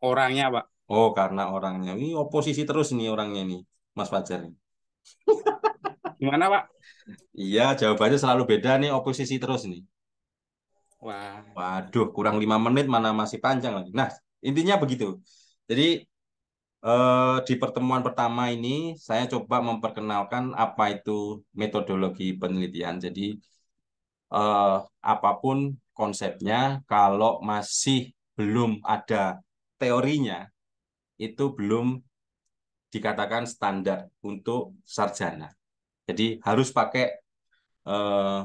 orangnya, Pak. Oh, karena orangnya ini oposisi terus nih orangnya ini, Mas Fajar Gimana, Pak? Iya, jawabannya selalu beda nih, oposisi terus nih. Wah. Waduh, kurang lima menit mana masih panjang lagi. Nah, intinya begitu. Jadi eh, di pertemuan pertama ini saya coba memperkenalkan apa itu metodologi penelitian. Jadi eh, apapun konsepnya, kalau masih belum ada teorinya, itu belum dikatakan standar untuk sarjana. Jadi harus pakai eh,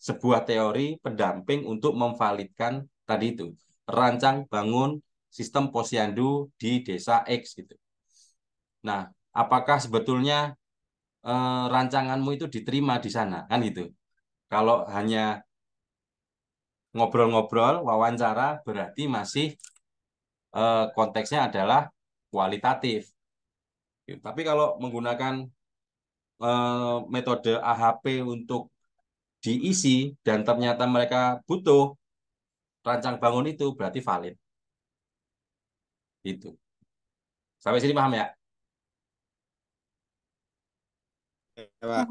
sebuah teori pendamping untuk memvalidkan tadi itu rancang bangun sistem posyandu di desa X gitu. Nah, apakah sebetulnya eh, rancanganmu itu diterima di sana kan gitu? Kalau hanya ngobrol-ngobrol wawancara berarti masih eh, konteksnya adalah kualitatif. Gitu. Tapi kalau menggunakan eh, metode AHP untuk diisi dan ternyata mereka butuh rancang bangun itu berarti valid. Itu. Sampai sini paham ya? ya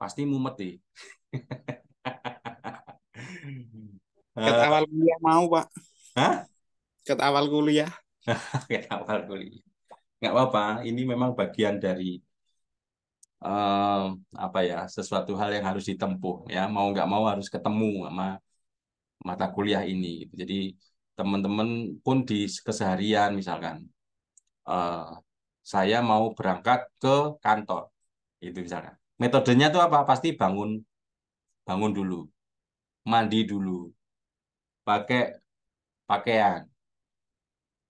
Pasti mumet nih. dia mau, Pak. Hah? ket awal kuliah ket awal kuliah nggak apa-apa ini memang bagian dari um, apa ya sesuatu hal yang harus ditempuh ya mau nggak mau harus ketemu sama mata kuliah ini gitu. jadi teman-teman pun di keseharian misalkan uh, saya mau berangkat ke kantor itu misalnya. metodenya itu apa pasti bangun bangun dulu mandi dulu pakai pakaian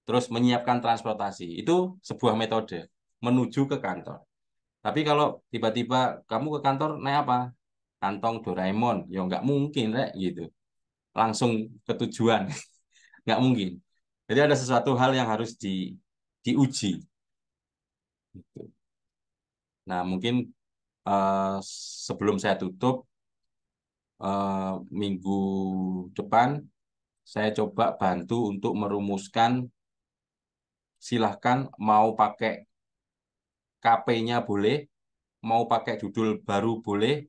terus menyiapkan transportasi. Itu sebuah metode menuju ke kantor. Tapi kalau tiba-tiba kamu ke kantor naik apa? Kantong Doraemon. Ya nggak mungkin, Rek, gitu. Langsung ke tujuan. nggak mungkin. Jadi ada sesuatu hal yang harus di diuji. Gitu. Nah, mungkin uh, sebelum saya tutup, uh, minggu depan saya coba bantu untuk merumuskan silahkan mau pakai KP-nya boleh, mau pakai judul baru boleh.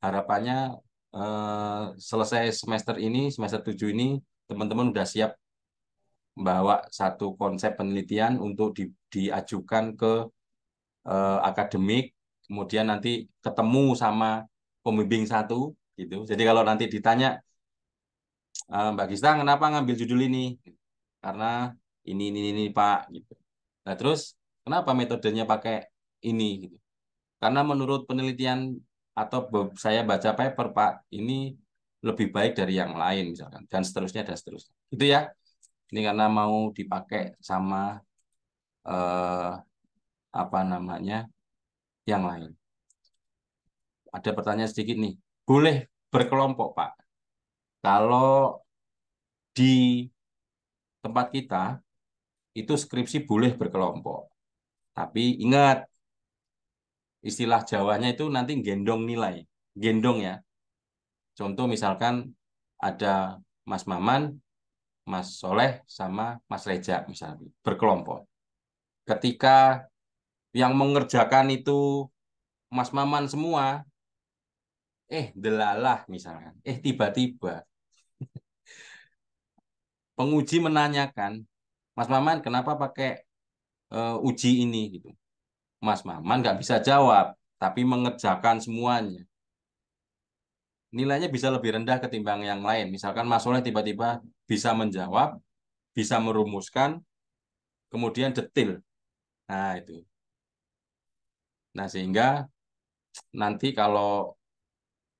Harapannya eh, selesai semester ini, semester 7 ini, teman-teman udah siap bawa satu konsep penelitian untuk di, diajukan ke eh, akademik, kemudian nanti ketemu sama pembimbing satu gitu. Jadi kalau nanti ditanya eh, Mbak Gista kenapa ngambil judul ini? Karena ini ini ini pak gitu nah terus kenapa metodenya pakai ini gitu karena menurut penelitian atau saya baca paper pak ini lebih baik dari yang lain misalkan dan seterusnya dan seterusnya Itu ya ini karena mau dipakai sama eh, apa namanya yang lain ada pertanyaan sedikit nih boleh berkelompok pak kalau di tempat kita itu skripsi boleh berkelompok. Tapi ingat, istilah Jawanya itu nanti gendong nilai. Gendong ya. Contoh misalkan ada Mas Maman, Mas Soleh, sama Mas Reja misalnya. Berkelompok. Ketika yang mengerjakan itu Mas Maman semua, eh delalah misalkan, eh tiba-tiba. Penguji menanyakan, Mas Maman kenapa pakai uh, uji ini gitu. Mas Maman nggak bisa jawab, tapi mengerjakan semuanya. Nilainya bisa lebih rendah ketimbang yang lain. Misalkan Mas Soleh tiba-tiba bisa menjawab, bisa merumuskan, kemudian detil. Nah, itu. Nah, sehingga nanti kalau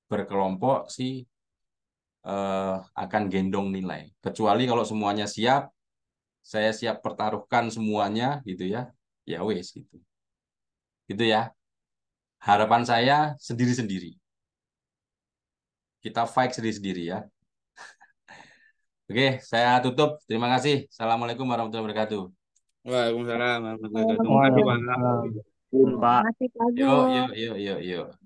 berkelompok sih eh, akan gendong nilai. Kecuali kalau semuanya siap, saya siap pertaruhkan semuanya gitu ya ya wes gitu gitu ya harapan saya sendiri sendiri kita fight sendiri sendiri ya oke saya tutup terima kasih assalamualaikum warahmatullahi wabarakatuh waalaikumsalam warahmatullahi wabarakatuh terima kasih pak yuk yuk yuk yuk yuk